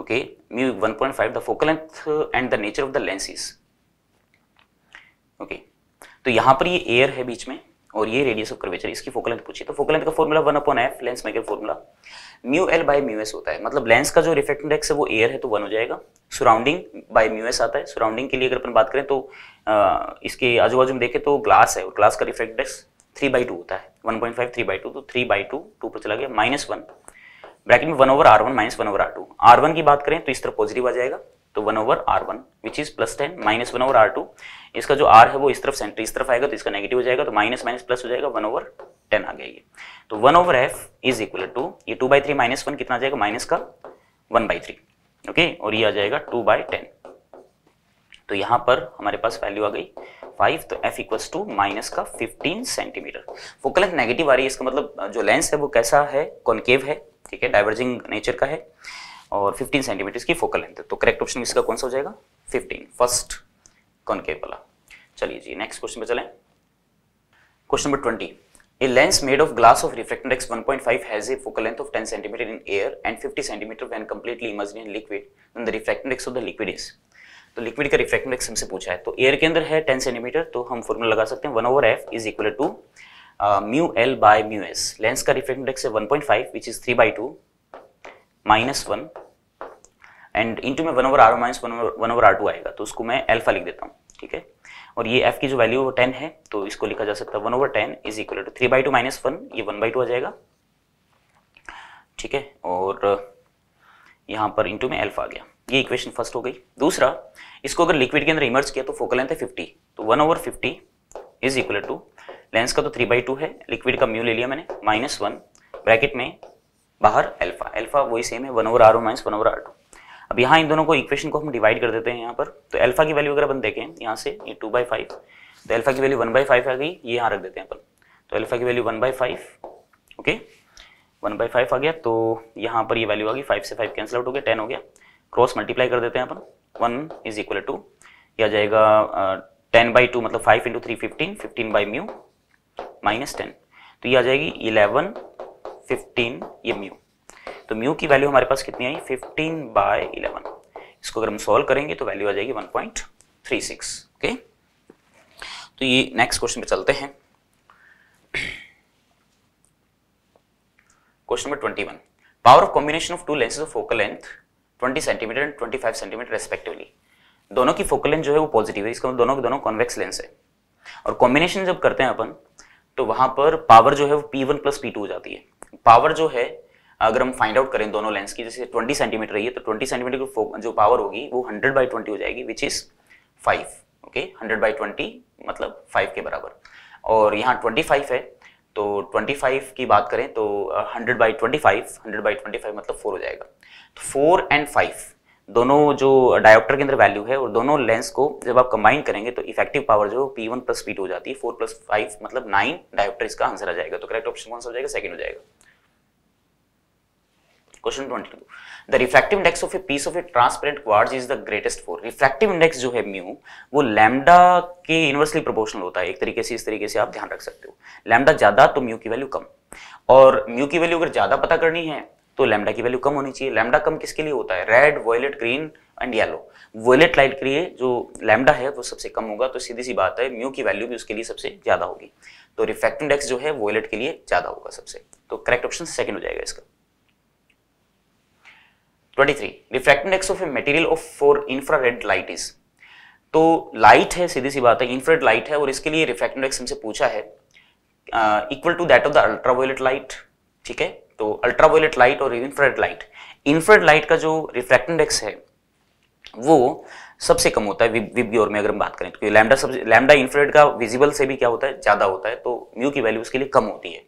okay mu 1.5 the focal length and the nature of the lens is okay तो यहां पर ये air है बीच में और ये radius of curvature इसकी फोकल लेंथ पूछिए तो फोकल लेंथ का formula one upon f lens maker formula mu l by mu s होता है मतलब लेंस का जो रिफ्लेक्ट इंडेक्स है वो एयर है तो वन हो जाएगा सराउंडिंग बाई म्यू एस आता है सराउंडिंग के लिए अगर अपन बात करें तो आ, इसके आजू बाजू में देखें तो ग्लास है और ग्लास का reflect index three by two होता है one point five three by two तो थ्री बाई टू टू पर चला गया माइनस वन ब्रैकेट में one over r one minus one over are two r one की बात करें तो इस तरह पॉजिटिव आ जाएगा तो one over r one which is plus ten minus one over are two इसका जो आर है वो इस तरफ सेंटर इस तरफ आएगा तो इसका नेगेटिव हो जाएगा तो माइनस माइनस प्लस हो जाएगा वन ओवर टेन आ गया ये तो one over f is equal to ये two by three minus one कितना जाएगा माइनस का वन बाई थ्री ओके और ये आ जाएगा टू बाई टेन तो यहां पर हमारे पास वैल्यू आ गई फाइव तो एफ इक्वल टू माइनस का fifteen centimetre focal length negative आ रही है इसका मतलब जो लेंस है वो कैसा है कॉनकेव है ठीक है डाइवर्जिंग नेचर का है और 15 सेंटीमीटर की फोकल लेंथ तो करेक्ट ऑप्शन इसका कौन सा हो जाएगा 15 फर्स्ट कॉनकेव वाला चलिए जी नेक्स्ट क्वेश्चन पे चलें question number 20 A lens made of glass of refractor index 1.5 has a focal length of 10 cm in air and 50 cm when completely immersed in liquid, then the refractor index of the liquid is. तो liquid का refract index हमसे पूछा है तो air के अंदर है 10 centimetre तो हम फॉर्मूला लगा सकते हैं 1 over f is equal to mu l by mu s lens का रिफ्रैक्ट इंडेक्स है 1.5 which is 3 by 2 minus 1 and into में 1 over r minus 1 over are two आएगा तो उसको मैं अल्फा लिख देता हूं ठीक है और ये एफ की जो वैल्यू वो टेन है तो इसको लिखा जा सकता है one over ten is equal to three by two minus one ये वन बाई टू आ जाएगा ठीक है और यहाँ पर इंटू में एल्फ आ गया ये इक्वेशन फर्स्ट हो गई दूसरा इसको अगर लिक्विड के अंदर इमर्ज किया तो फोकल लेंथ है फिफ्टी तो one over fifty is equal to lens का तो थ्री बाई टू है लिक्विड का म्यू ले लिया मैंने माइनस वन ब्रैकेट में बाहर एल्फा एल्फा वही सेम है one over R O minus one over are two अब यहाँ इन दोनों को इक्वेशन को हम डिवाइड कर देते हैं यहाँ पर तो अल्फा की वैल्यू अगर अपन देखें यहाँ से ये टू बाई फाइव तो अल्फा की वैल्यू वन बाई फाइव आ गई ये यहाँ रख देते हैं अपन तो अल्फा की value one by five okay one by five आ गया तो यहाँ पर ये वैल्यू आ गई फाइव से फाइव कैंसिल आउट हो गया टेन हो गया क्रॉस मल्टीप्लाई कर देते हैं अपन वन इज इक्वल टू यह आ जाएगा टेन बाई टू मतलब five into three fifteen fifteen by mu minus ten तो ये आ जाएगी इलेवन फिफ्टीन ये म्यू तो म्यू की वैल्यू हमारे पास कितनी आई फिफ्टीन बाय इलेवन इसको अगर हम सॉल्व करेंगे तो वैल्यू आ जाएगी one point three six okay तो ये नेक्स्ट क्वेश्चन पे चलते हैं question number twenty one power of combination of two lenses of focal length 20 centimetre and 25 centimetre respectively दोनों की फोकल लेंथ जो है वो पॉजिटिव है इसका मतलब दोनों के दोनों कॉन्वेक्स लेंस है और कॉम्बिनेशन जब करते हैं अपन तो वहां पर पावर जो है वो P1 प्लस P2 हो जाती है पावर जो है अगर हम फाइंड आउट करें दोनों लेंस की जैसे ट्वेंटी सेंटीमीटर रही है तो ट्वेंटी सेंटीमीटर की जो पावर होगी वो हंड्रेड बाई ट्वेंटी हो जाएगी which is five okay hundred by twenty मतलब 5 के बराबर और यहाँ ट्वेंटी है तो 25 की बात करें तो 100 by five hundred by twenty मतलब 4 हो जाएगा तो 4 एंड 5 दोनों जो डायोप्टर के अंदर वैल्यू है और दोनों लेंस को जब आप कंबाइन करेंगे तो इफेक्टिव पावर जो पी वन प्लस पी हो जाती है फोर प्लस मतलब नाइन डायोप्टर इसका आंसर आ जाएगा तो करेक्ट ऑप्शन कौन सा हो जाएगा सेकंड हो जाएगा question twenty two the refractive index of a piece of a transparent quartz is the greatest for refractive index जो है म्यू वो लैमडा के इनवर्सली प्रोपोर्शनल होता है एक तरीके से इस तरीके से आप ध्यान रख सकते हो लैमडा ज्यादा तो म्यू की वैल्यू कम और म्यू की वैल्यू अगर ज्यादा पता करनी है तो लैमडा की वैल्यू कम होनी चाहिए लैमडा कम किसके लिए होता है red violet green and yellow violet light के लिए जो लैमडा है वो सबसे कम होगा तो सीधी सी बात है म्यू की वैल्यू भी उसके लिए सबसे ज्यादा होगी तो रिफ्रैक्टिव इंडेक्स जो है वॉयलेट के लिए ज्यादा होगा सबसे तो करेक्ट ऑप्शन सेकंड हो जाएगा इसका 23 refractive index of a material of for infrared light is तो लाइट है सीधी सी बात है इंफ्रारेड लाइट है और इसके लिए रिफ्रैक्टिव इंडेक्स हमसे पूछा है equal to that of the ultraviolet light ठीक है तो अल्ट्रावायलेट लाइट और इंफ्रारेड लाइट इंफ्रारेड लाइट का जो रिफ्रैक्टिव इंडेक्स है वो सबसे कम होता है विब में अगर हम बात करें तो लैमडा सब लैमडा इंफ्रारेड का विजिबल से भी क्या होता है ज़्यादा होता है तो म्यू की वैल्यू उसके लिए कम होती है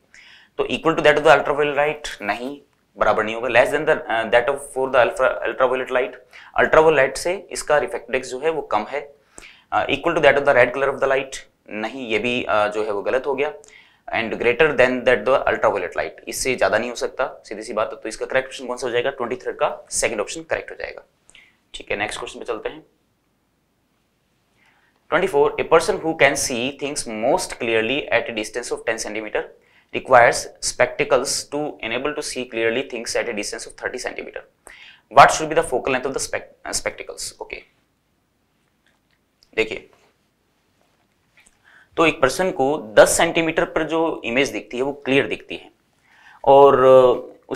तो equal to that of the ultraviolet light नहीं बराबर नहीं होगा less than that of for the ultraviolet light ultraviolet से इसका रिफ्लेक्टेक्स जो है वो कम है equal to that of the red colour of the light नहीं ये भी uh, जो है वो गलत हो गया and greater than that the ultraviolet light इससे ज़्यादा नहीं हो सकता सीधी सी बात है तो इसका करेक्ट ऑप्शन कौन सा हो जाएगा ट्वेंटी थर्ड का सेकेंड ऑप्शन करेक्ट हो जाएगा ठीक है नेक्स्ट क्वेश्चन पे चलते हैं 24 a person who can see things most clearly at a distance of 10 centimeter requires spectacles to enable to see clearly things at a distance of 30 centimeter. What should be the focal length of the spect uh, spectacles? Okay. देखिए तो एक person को 10 centimetre पर जो image दिखती है वो clear दिखती है और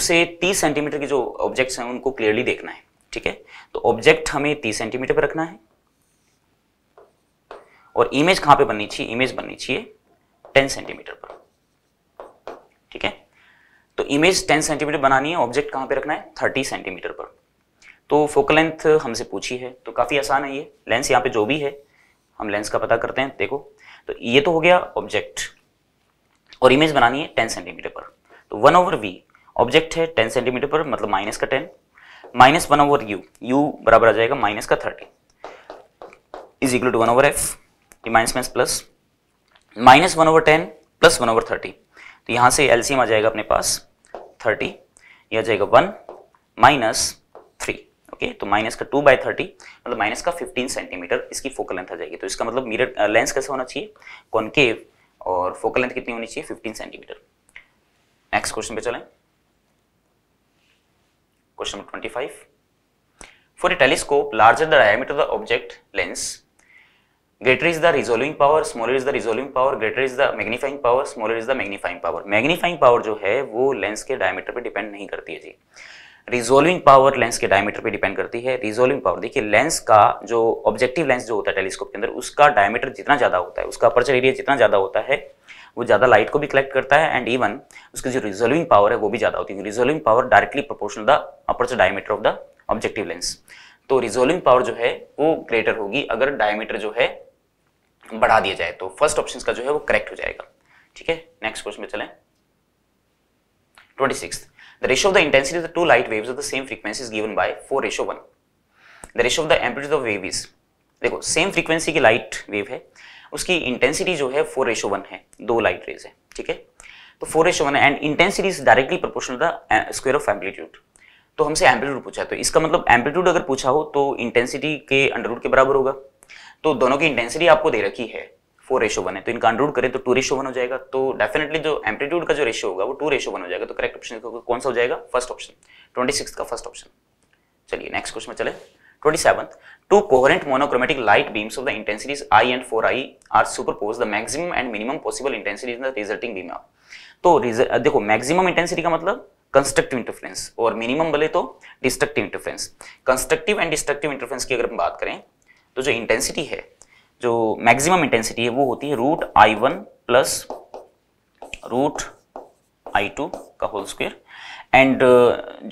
उसे 30 सेंटीमीटर के जो ऑब्जेक्ट्स हैं उनको क्लियरली देखना है ठीक है तो ऑब्जेक्ट हमें 30 सेंटीमीटर पर रखना है और इमेज कहाँ पे बननी चाहिए इमेज बननी चाहिए 10 सेंटीमीटर पर ठीक है तो इमेज 10 सेंटीमीटर बनानी है ऑब्जेक्ट कहां पे रखना है 30 सेंटीमीटर पर तो फोकल लेंथ हमसे पूछी है तो काफ़ी आसान है ये लेंस यहाँ पे जो भी है हम लेंस का पता करते हैं देखो तो ये तो हो गया ऑब्जेक्ट और इमेज बनानी है 10 सेंटीमीटर पर तो वन ओवर वी ऑब्जेक्ट है 10 सेंटीमीटर पर मतलब माइनस का 10 minus one over you U बराबर आ जाएगा माइनस का 30 is equal to one over F ये minus minus plus minus one over ten plus one over thirty तो यहां से एलसीएम आ जाएगा अपने पास थर्टी यह आ जाएगा वन माइनस थ्री ओके तो माइनस का टू बाई थर्टी मतलब माइनस का फिफ्टीन सेंटीमीटर इसकी फोकल लेंथ आ जाएगी तो इसका मतलब मिरर लेंस कैसा होना चाहिए कॉन्केव और फोकल लेंथ कितनी होनी चाहिए फिफ्टीन सेंटीमीटर नेक्स्ट क्वेश्चन पे चलें question number twenty five for a telescope larger the diameter of the greater is the resolving power smaller is the resolving power greater is the magnifying power smaller is the magnifying power magnifying power जो है वो lens के diameter पे depend नहीं करती है जी resolving power lens के डायमीटर पे डिपेंड करती है रिजोल्विंग पावर देखिए लेंस का जो ऑब्जेक्टिव लेंस जो होता है टेलीस्कोप के अंदर उसका डायमीटर जितना ज़्यादा होता है उसका अपर्चर एरिया जितना ज़्यादा होता है वो ज़्यादा लाइट को भी कलेक्ट करता है एंड इवन उसकी जो रिजोल्विंग पावर है वो भी ज़्यादा होती है resolving power directly proportional the aperture diameter of the objective lens तो रिजोल्विंग पावर जो है वो ग्रेटर होगी अगर डायमीटर जो है बढ़ा दिया जाए तो फर्स्ट ऑप्शन का जो है वो करेक्ट हो जाएगा ठीक है नेक्स्ट क्वेश्चन में चले twenty six The ratio of the intensity of the two light waves of the same frequency is given by 4 ratio 1. The ratio of the amplitude of wave is देखो same frequency की light wave है उसकी intensity जो है four ratio one है दो light rays है ठीक है तो four ratio one and intensity is directly proportional the square of amplitude तो हमसे एम्पलीट्यूड पूछा है तो इसका मतलब एम्पलीट्यूड अगर पूछा हो तो इंटेंसिटी के अंडररूट के बराबर होगा तो दोनों की इंटेंसिटी आपको दे रखी है फोर रेशो वन है तो इनका अंडररूट करें तो टू रेशो वन हो जाएगा तो डेफिनेटली जो एम्पलीट्यूड का जो रेशो होगा वो टू रेशो वन हो जाएगा तो करेक्ट ऑप्शन कौन सा हो जाएगा फर्स्ट ऑप्शन ट्वेंटी का फर्स्ट ऑप्शन चलिए नेक्स्ट क्वेश्चन में चले twenty seventh two coherent monochromatic light beams of the intensities I and four I are superpose the maximum and minimum possible intensity in the resulting beam तो देखो maximum intensity का मतलब constructive interference और minimum बोले तो destructive interference constructive and destructive interference की अगर हम बात करें तो जो इंटेंसिटी है जो मैक्सिमम इंटेंसिटी है वो होती है root I one plus root I two का होल स्क्वेयर एंड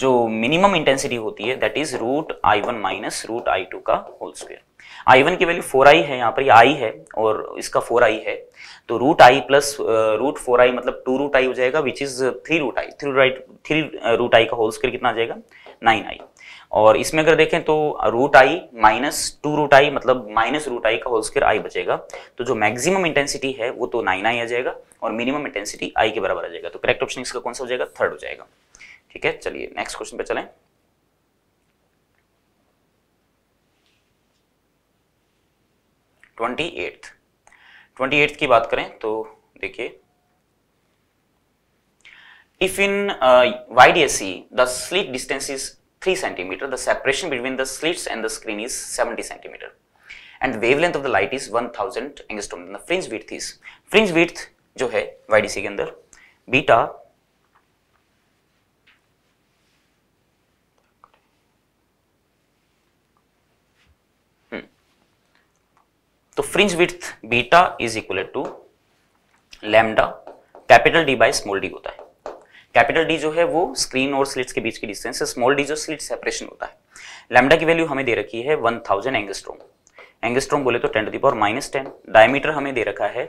जो मिनिमम इंटेंसिटी होती है that is root I one minus root I two का होल स्क्वेयर आई वन की वैल्यू फोर आई है यहाँ पर ये आई है और इसका फोर आई है तो root I plus root four I मतलब टू रूट आई हो जाएगा which is three root I three right three root I का होल स्केयर कितना आ जाएगा नाइन आई और इसमें अगर देखें तो root I minus two root I मतलब माइनस रूट आई का होल स्केयर आई बचेगा तो जो मैक्सिमम इंटेंसिटी है वो तो नाइन आई आ जाएगा और मिनिमम इंटेंसिटी आई के बराबर आ जाएगा तो करेक्ट ऑप्शन इसका कौन सा हो जाएगा थर्ड हो जाएगा ठीक है चलिए नेक्स्ट क्वेश्चन पे चलें ट्वेंटी एट्थ ट्वेंटी एट्थ की बात करें तो देखिए if in Y D C the slit distance is three centimetre the separation between the slits and the screen is seventy centimetre and wave length of the light is one thousand angstrom fringe width is fringe width जो है Y e के अंदर beta तो fringe width beta is equal to lambda capital D by small D होता है capital D जो है वो स्क्रीन और स्लिट्स के बीच की डिस्टेंस है स्मॉल डी जो स्लिट सेपरेशन होता है लैमडा की वैल्यू हमें दे रखी है 1000 थाउजेंड एंगस्ट्रोम एंगस्ट्रोम बोले तो ten to the power minus ten diameter हमें दे रखा है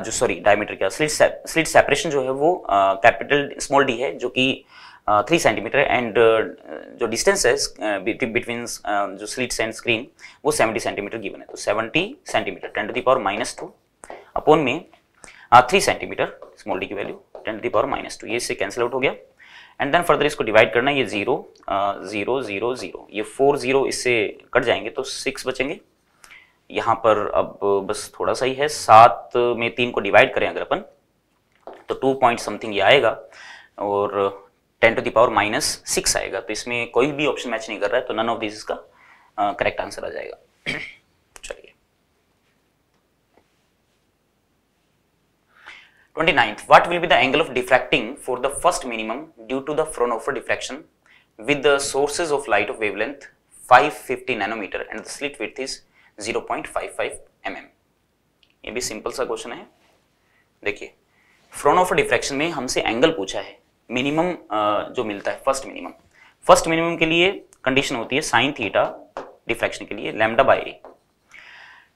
जो सॉरी डायमीटर क्या स्लिट सेपरेशन जो है वो कैपिटल स्मॉल डी है जो कि थ्री सेंटीमीटर एंड जो डिस्टेंस है बिटवीन जो स्लिट्स एंड स्क्रीन वो सेवेंटी सेंटीमीटर गिवन है तो seventy centimetre ten to power minus two upon में थ्री सेंटीमीटर स्मॉल डी की value ten to power minus two ये इससे कैंसिल आउट हो गया एंड देन फर्दर इसको डिवाइड करना ये जीरो जीरो जीरो जीरो ये फोर जीरो इससे कट जाएंगे तो सिक्स बचेंगे यहाँ पर अब बस थोड़ा सा ही है सात में तीन को डिवाइड करें अगर अपन तो टू पॉइंट समथिंग ये आएगा और ten to the power minus six आएगा तो इसमें कोई भी ऑप्शन मैच नहीं कर रहा है तो नन ऑफ दिस इसका करेक्ट आंसर आ जाएगा चलिए twenty ninth what will be the angle of diffracting for the first minimum due to the Fraun Fraunhofer diffraction with the sources of light of wavelength 550 nanometer and the slit width is 0.55 mm. ये भी simple सा question है देखिए prone of diffraction में हमसे angle पूछा है minimum जो मिलता है फर्स्ट मिनिमम फर्स्ट मिनिमम के लिए कंडीशन होती है साइन थीटा डिफ्रैक्शन के लिए लेमडा बाय ए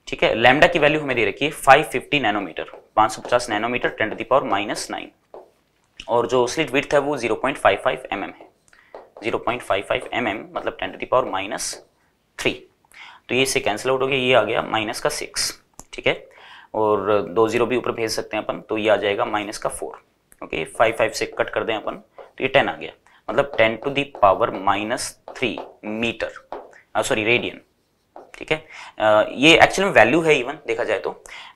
ठीक है लैमडा की वैल्यू हमें दे रखी है 550 nanometre 550 nanometre ten the power minus nine और जो स्लिट विथ है वो 0.55 पॉइंट mm है 0.55 पॉइंट mm, मतलब ten the power minus three तो ये से कैंसिल आउट हो गया ये आ गया माइनस का सिक्स ठीक है और दो जीरो भी ऊपर भेज सकते हैं अपन तो ये आ जाएगा माइनस का फोर ओके फाइव फाइव से कट कर दें अपन तो ये टेन आ गया मतलब ten to the power minus three metre sorry radian ठीक है आ, uh, ये एक्चुअल में वैल्यू है इवन देखा जाए तो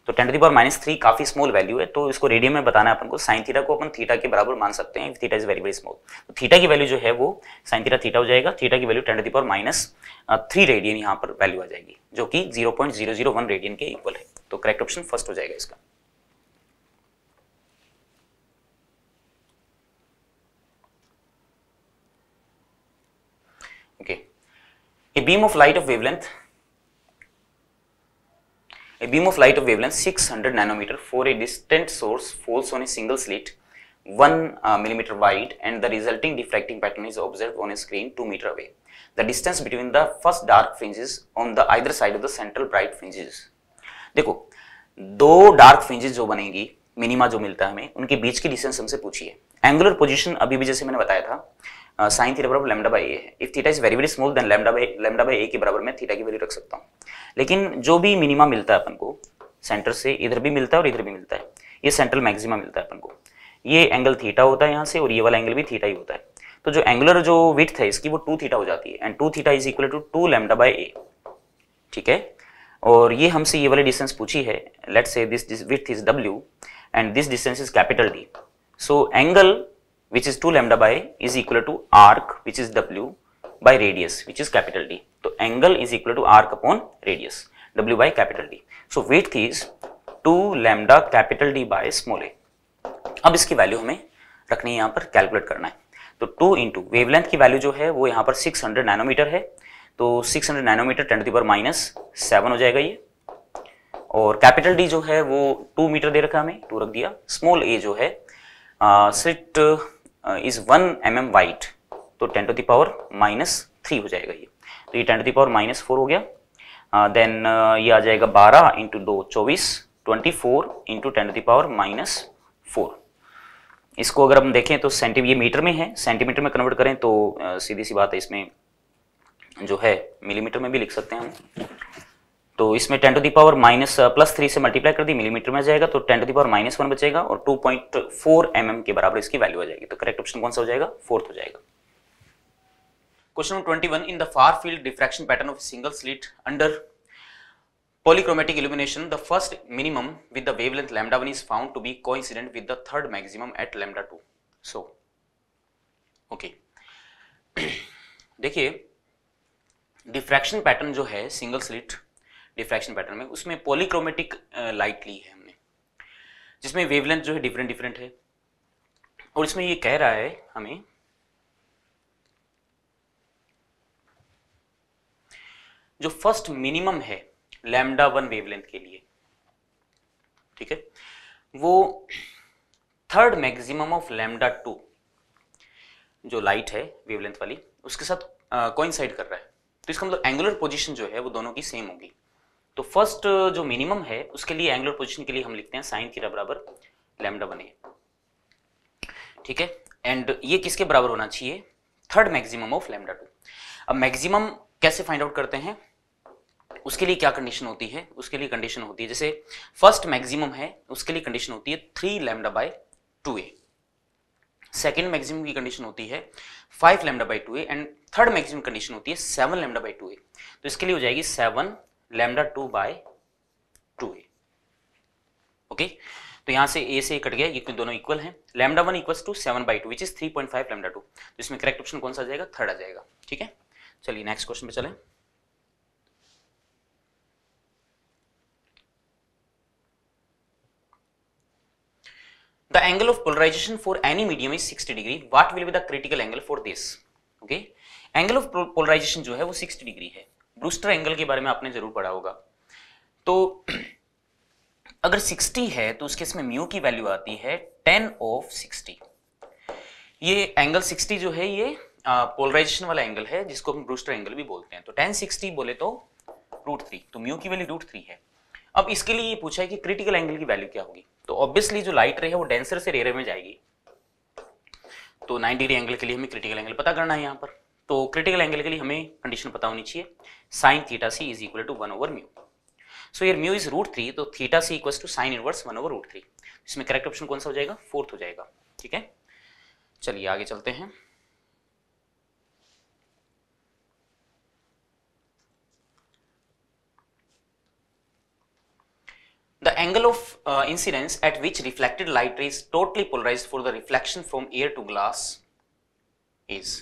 तो ten to the power minus three काफी स्मॉल वैल्यू है तो इसको रेडियन में बताना है अपन को साइन थीटा को अपन थीटा के बराबर मान सकते हैं theta is very very small तो थीटा की वैल्यू जो है वो साइन थीटा थीटा हो जाएगा थीटा की value ten to the power minus three radian यहाँ पर वैल्यू आ जाएगी जो कि zero point zero zero one radian के इक्वल है तो करेक्ट ऑप्शन फर्स्ट हो जाएगा इसका A beam of light of wavelength a beam of light of wavelength 600 nanometer for a distant source falls on a single slit 1 uh, millimeter wide and the resulting diffracting pattern is observed on a screen 2 meter away. The distance between the first dark fringes on the either side of the central bright fringes. देखो दो dark fringes जो बनेगी minima जो मिलता है हमें उनके बीच की डिस्टेंस हमसे पूछिए एंगुलर पोजीशन अभी भी जैसे मैंने बताया था साइन थीटा बराबर लेमडा बाई ए है if theta is very very small then lambda by lambda by A के बराबर मैं थीटा की वैल्यू रख सकता हूँ लेकिन जो भी मिनिमा मिलता है अपन को सेंटर से इधर भी मिलता है और इधर भी मिलता है ये सेंट्रल मैक्सिमा मिलता है अपन को ये एंगल थीटा होता है यहाँ से और ये वाला एंगल भी थीटा ही होता है तो जो एंगुलर जो विथ है इसकी वो टू थीटा हो जाती है and two theta is equal to two lambda by A ठीक है और ये हमसे ये वाली डिस्टेंस पूछी है let say this width is W and this distance is capital D so angle which is 2 lambda by is equal to arc which is W by radius which is capital D. So, angle is equal to arc upon radius W by capital D. So, width is 2 lambda capital D by small a. अब इसकी value हमें रखनी है यहाँ पर calculate करना है तो 2 इंटू वेवलेंथ की वैल्यू जो है वो यहाँ पर 600 नैनोमीटर है तो 600 नैनोमीटर टेन पर माइनस सेवन हो जाएगा ये और कैपिटल डी जो है वो 2 मीटर दे रखा हमें 2 रख दिया स्मॉल ए जो है slit is one M M width तो ten to the power minus three हो जाएगा ये तो ये ten to the power minus four हो गया देन uh, ये आ जाएगा बारह इंटू दो चौबीस twenty four into ten to the power minus four इसको अगर हम देखें तो सेंटी ये मीटर में है सेंटीमीटर में कन्वर्ट करें तो uh, सीधी सी बात है इसमें जो है मिलीमीटर में भी लिख सकते हैं हम तो इसमें ten to the power minus plus three से मल्टीप्लाई कर दी मिलीमीटर में जाएगा तो ten to the power minus one बचेगा और two point four M M के बराबर इसकी वैल्यू आ जाएगी तो करेक्ट ऑप्शन कौन सा हो जाएगा फोर्थ हो जाएगा question number twenty one in the far field diffraction pattern of single slit under polychromatic illumination the first minimum with the wavelength lambda one is found to be coincident with the third maximum at lambda two so okay देखिए diffraction pattern जो है single slit diffraction pattern में उसमें polychromatic light ली है हमने जिसमें wavelength जो है डिफरेंट डिफरेंट है और इसमें ये कह रहा है हमें जो फर्स्ट मिनिमम है लैमडा वन वेवलेंथ के लिए ठीक है वो third maximum of lambda two जो लाइट है वेवलेंथ वाली उसके साथ कोइंसाइड कर रहा है तो इसका मतलब एंगुलर पोजीशन जो है वो दोनों की सेम होगी तो फर्स्ट uh, जो मिनिमम है उसके लिए एंगुलर पोजिशन के लिए हम लिखते हैं साइन थी बराबर लेमडा बने ठीक है एंड ये किसके बराबर होना चाहिए third maximum of lambda two अब मैक्सिमम कैसे फाइंड आउट करते हैं उसके लिए क्या कंडीशन होती है उसके लिए कंडीशन होती है जैसे फर्स्ट मैक्सिमम है उसके लिए कंडीशन होती है three lambda by two A second maximum की कंडीशन होती है five lambda by two A and third maximum condition होती है seven lambda by two A तो इसके लिए हो जाएगी seven lambda two by two A okay तो यहां से ए से कट गया ये दोनों इक्वल है lambda one equal to seven by two which is three point five lambda two तो इसमें करेक्ट ऑप्शन कौन सा जाएगा थर्ड आ जाएगा ठीक है चलिए नेक्स्ट क्वेश्चन पे चले the angle of polarization for any medium is 60 degree what will be the critical angle for this okay angle of polarization जो है वो 60 degree है रूस्टर एंगल के बारे में आपने जरूर पढ़ा होगा तो अगर 60 है तो उसके इसमें म्यू की वैल्यू आती है 10 ऑफ 60 ये एंगल 60 जो है ये पोलराइजेशन वाला एंगल है जिसको हम रूस्टर एंगल भी बोलते हैं तो टेन सिक्सटी बोले तो रूट थ्री तो म्यू की वैल्यू रूट थ्री है अब इसके लिए ये पूछा है कि क्रिटिकल एंगल की वैल्यू क्या होगी तो ऑब्वियसली जो लाइट रे है वो डेंसर से रेरे में जाएगी तो 90 डिग्री एंगल के लिए हमें क्रिटिकल एंगल पता करना है यहाँ पर तो क्रिटिकल एंगल के लिए हमें कंडीशन पता होनी चाहिए sin theta c is equal to 1 over mu so here mu is root 3 so तो theta c equals to sin inverse 1 over root 3 इसमें करेक्ट ऑप्शन कौन सा हो जाएगा फोर्थ हो जाएगा ठीक है चलिए आगे चलते हैं the angle of incidence at which reflected light is totally polarised for the reflection from air to glass is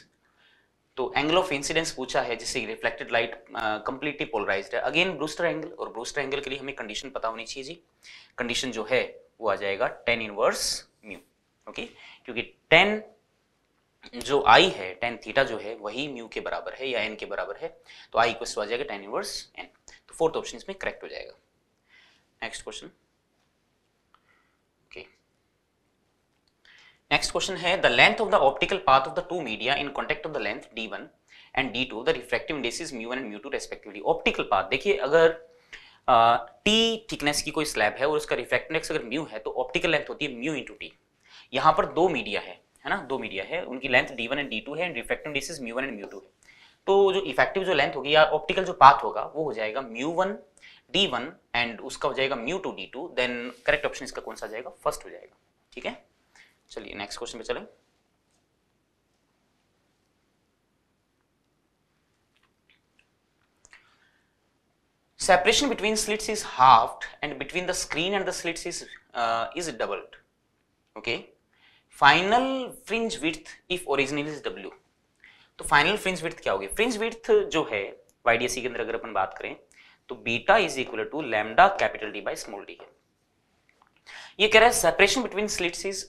तो एंगल ऑफ इंसिडेंस पूछा है जिससे रिफ्लेक्टेड लाइट कंप्लीटली पोलराइज है अगेन ब्रूस्टर एंगल और ब्रूस्टर एंगल के लिए हमें condition पता होनी चाहिए जी कंडीशन जो है वो आ जाएगा टेन इनवर्स म्यू ओके क्योंकि टेन जो आई है टेन थीटा जो है वही म्यू के बराबर है या एन के बराबर है तो आई क्वेश्चन आ जाएगा टेन इनवर्स एन तो फोर्थ ऑप्शन इसमें करेक्ट हो जाएगा नेक्स्ट क्वेश्चन नेक्स्ट क्वेश्चन है the length of the optical path of the two media in contact of the length D one and D two the refractive indices mu one and mu two respectively optical path देखिए अगर T thickness की कोई slab है और उसका refractive अगर mu है तो ऑप्टिकल लेंथ होती है म्यू इंटू टी यहाँ पर दो मीडिया है है ना दो मीडिया है उनकी length D one and D two है and refractive indices mu one and mu two है तो जो इफेक्टिव जो लेंथ होगी या ऑप्टिकल जो पाथ होगा वो हो जाएगा mu one D one and उसका हो जाएगा mu two D two then correct option इसका कौन सा जाएगा फर्स्ट हो जाएगा ठीक है चलिए नेक्स्ट क्वेश्चन पे चलें separation between slits is half and between the screen and the slits is is doubled okay final fringe width if original is W तो फाइनल फ्रिंज विथ क्या होगी फ्रिंज विथ जो है वाईडीएससी e के अंदर अगर अपन बात करें तो beta is equal to lambda capital D by small D है ये कह रहा है separation between slits is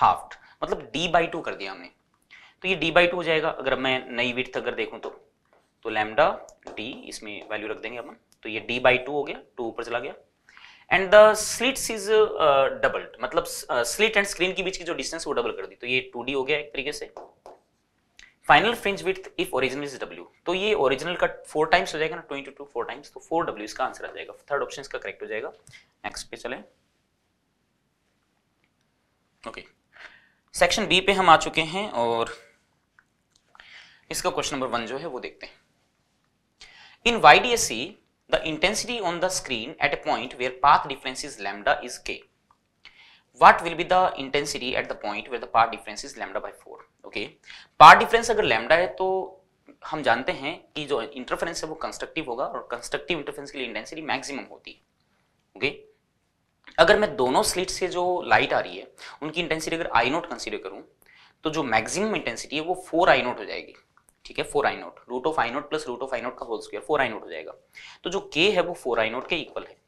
half मतलब डी बाई टू कर दिया हमने तो ये डी बाई टू हो जाएगा अगर मैं नई विथ अगर देखूं तो तो लैमडा डी इसमें वैल्यू रख देंगे अपन तो ये डी बाई टू हो गया टू ऊपर चला गया and the slits is doubled मतलब स्लिट एंड स्क्रीन के बीच की जो डिस्टेंस वो डबल कर दी तो ये टू हो गया एक तरीके से final fringe width if original is W तो ये ओरिजिनल का फोर टाइम्स हो जाएगा ना ट्वेंटी टू फोर टाइम्स तो फोर डब्ल्यू इसका आंसर आ जाएगा थर्ड ऑप्शन इसका करेक्ट हो जाएगा नेक्स्ट पे चले ओके okay. सेक्शन बी पे हम आ चुके हैं और इसका क्वेश्चन नंबर वन जो है वो देखते हैं in Y D S C the intensity on the screen at a point where path difference is lambda is K what will be the intensity at the point where the part difference is lambda by four okay part difference अगर lambda है तो हम जानते हैं कि जो interference है वो कंस्ट्रक्टिव होगा और कंस्ट्रक्टिव इंटरफेरेंस के लिए इंटेंसिटी मैक्सिमम होती है ओके okay? अगर मैं दोनों स्लिट से जो लाइट आ रही है उनकी इंटेंसिटी अगर आई नोट कंसिडर करूँ तो जो मैक्सिमम इंटेंसिटी है वो फोर आई नोट हो जाएगी ठीक है four I nought root of I nought plus root of I nought का whole square four I nought हो जाएगा तो जो के है वो फोर आई नोट के इक्वल है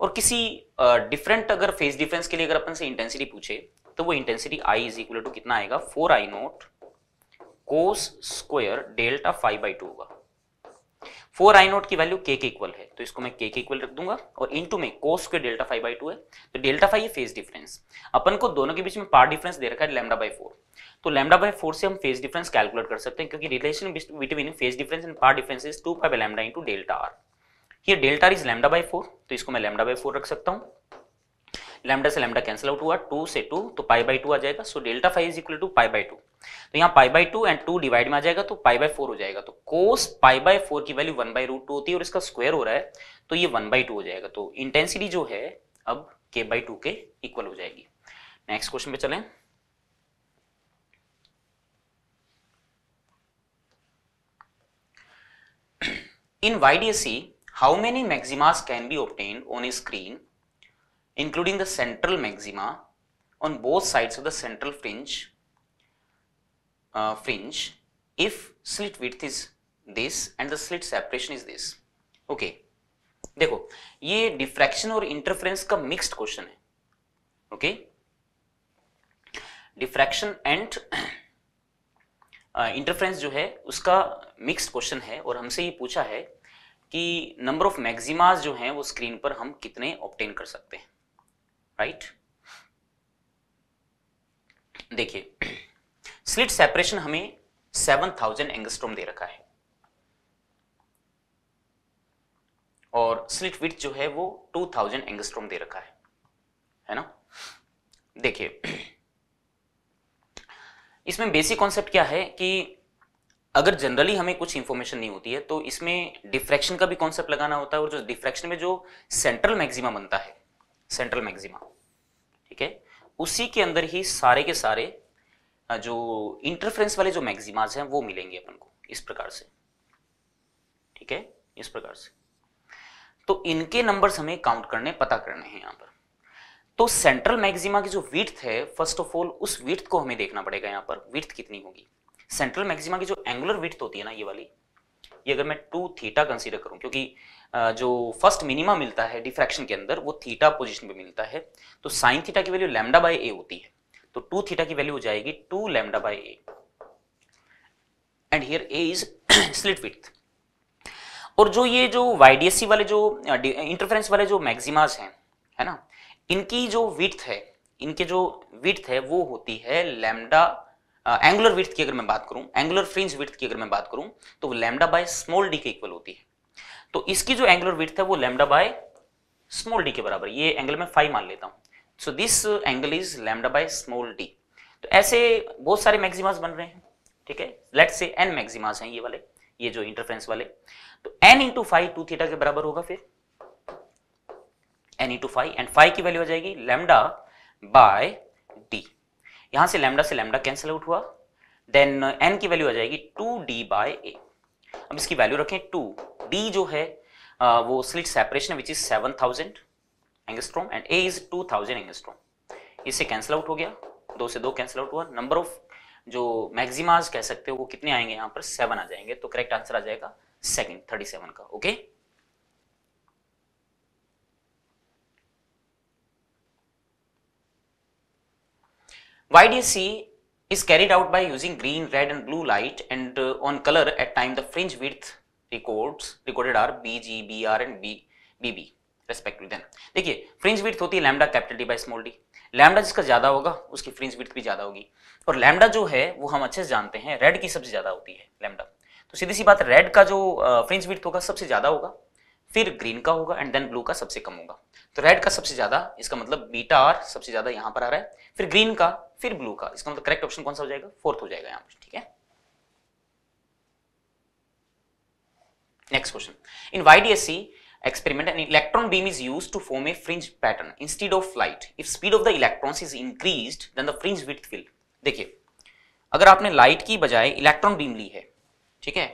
और किसी डिफरेंट uh, अगर फेस डिफरेंस के लिए अगर अपन से इंटेंसिटी पूछे तो वो intensity I is equal to कितना आएगा four I nought cos square delta phi by two होगा फोर आई नोट की वैल्यू के के इक्वल है तो इसको मैं के के इक्वल रख दूंगा और इनटू में कोस के डेल्टा फाइव बाई टू है तो डेल्टा फाइव ये फेज डिफरेंस अपन को दोनों के बीच में पार डिफरेंस दे रखा है लेमडा बाई फोर तो लेमडा बाई फोर से हम फेज डिफरेंस कैलकुलेट कर सकते हैं क्योंकि relation between phase difference and path difference is two phi lambda into delta R ये delta is lambda by four तो इसको मैं लेमडा बाई फोर रख सकता हूँ लेमडा से लेमडा कैंसिल आउट हुआ टू से टू तो पाई बाई टू आ जाएगा so delta phi is equal to pi by two तो यहाँ pi by two and two divide में आ जाएगा तो पाई बाई फोर हो जाएगा तो कोस पाई बाई फोर की value one by root two होती है और इसका स्क्वायर हो रहा है तो ये वन बाई टू हो जाएगा तो इंटेंसिटी जो है अब के बाई टू के इक्वल हो जाएगी नेक्स्ट क्वेश्चन पे चलें D S C how many maximas can be on on screen including the central maxima on both sides of the central fringe uh, fringe if slit width is this and the slit separation is this okay okay. देखो ये diffraction और interference का mixed question है okay diffraction and interference जो है उसका mixed question है और हमसे ये पूछा है कि नंबर ऑफ मैक्सिमाज जो हैं वो स्क्रीन पर हम कितने ऑप्टेन कर सकते हैं राइट देखिए स्लिट सेपरेशन हमें सेवन थाउजेंड एंगस्ट्रोम दे रखा है और स्लिट विथ जो है वो टू थाउजेंड एंगस्ट्रोम दे रखा है है ना देखिए इसमें बेसिक कॉन्सेप्ट क्या है कि अगर जनरली हमें कुछ इंफॉर्मेशन नहीं होती है तो इसमें डिफ्रैक्शन का भी कॉन्सेप्ट लगाना होता है और जो डिफ्रैक्शन में जो सेंट्रल मैक्सिमा बनता है सेंट्रल मैक्सिमा ठीक है उसी के अंदर ही सारे के सारे जो इंटरफ्रेंस वाले जो मैक्सिमाज हैं वो मिलेंगे अपन को इस प्रकार से ठीक है इस प्रकार से तो इनके नंबर्स हमें काउंट करने पता करने हैं यहां पर तो सेंट्रल मैक्सिमा की जो विथ है फर्स्ट ऑफ ऑल उस विथ को हमें देखना पड़ेगा यहाँ पर विथ कितनी होगी सेंट्रल मैक्सिमा की जो एंगुलर विथ होती है ना ये वाली ये अगर मैं टू थीटा कंसिडर करूं क्योंकि जो फर्स्ट मिनिमा मिलता है डिफ्रैक्शन के अंदर वो थीटा पोजिशन पर मिलता है तो साइन थीटा की वैल्यू लेमडा बाई ए होती है तो टू थीटा की वैल्यू हो जाएगी two lambda by A and here A is slit width और जो ये जो वाईडीएससी वाले जो इंटरफेरेंस वाले जो मैक्सिमाज हैं है ना इनकी जो विथ है इनके जो विथ है वो होती है लेमडा एंगुलर विथ की अगर मैं बात करूं एंगुलर फ्रिंज विथ की अगर मैं बात करूं तो लेमडा बाय स्मॉल डी के इक्वल होती है तो इसकी जो एंगुलर विथ है वो लेमडा बाय स्मॉल डी के बराबर ये एंगल में फाइव मान लेता हूं so this angle is lambda by small D तो ऐसे बहुत सारे मैक्सिमास बन रहे हैं ठीक है लेट से एन मैक्सिमास हैं ये वाले ये जो इंटरफ्रेंस वाले तो N into phi two theta के बराबर होगा फिर N into phi and phi की वैल्यू हो जाएगी लेमडा बाय डी यहां से लेमडा से लेमडा कैंसिल आउट हुआ देन एन की वैल्यू आ जाएगी टू डी बाय ए अब इसकी वैल्यू रखें टू डी जो है वो slit separation which is seven thousand angstrom and A is two thousand angstrom इससे कैंसिल आउट हो गया दो से दो कैंसिल आउट हुआ नंबर ऑफ जो मैक्सिमाज कह सकते हो वो कितने आएंगे यहां पर सेवन आ जाएंगे तो करेक्ट आंसर आ जाएगा सेकेंड थर्टी सेवन का okay Y D C is carried out by using green red and blue light and on colour at time the fringe width records recorded R B G B R and B B B respective then देखिए fringe width होती है lambda capital D by small D lambda जिसका ज्यादा होगा उसकी fringe with भी ज्यादा होगी और लैमडा जो है वो हम अच्छे से जानते हैं रेड की सबसे ज्यादा होती है लैमडा तो सीधी सी बात रेड का जो फ्रिंज विथ होगा सबसे ज्यादा होगा फिर ग्रीन का होगा एंड देन ब्लू का सबसे कम होगा तो रेड का सबसे ज्यादा इसका मतलब बीटा आर सबसे ज्यादा यहां पर आ रहा है फिर ग्रीन का फिर ब्लू का इसका मतलब करेक्ट ऑप्शन कौन सा हो जाएगा फोर्थ हो जाएगा यहाँ पर ठीक है Next question. In YDSC experiment, an electron beam is used to form a fringe pattern instead of light. If speed of the electrons is increased, then the fringe width will. देखिए अगर आपने light की बजाय electron beam ली है ठीक है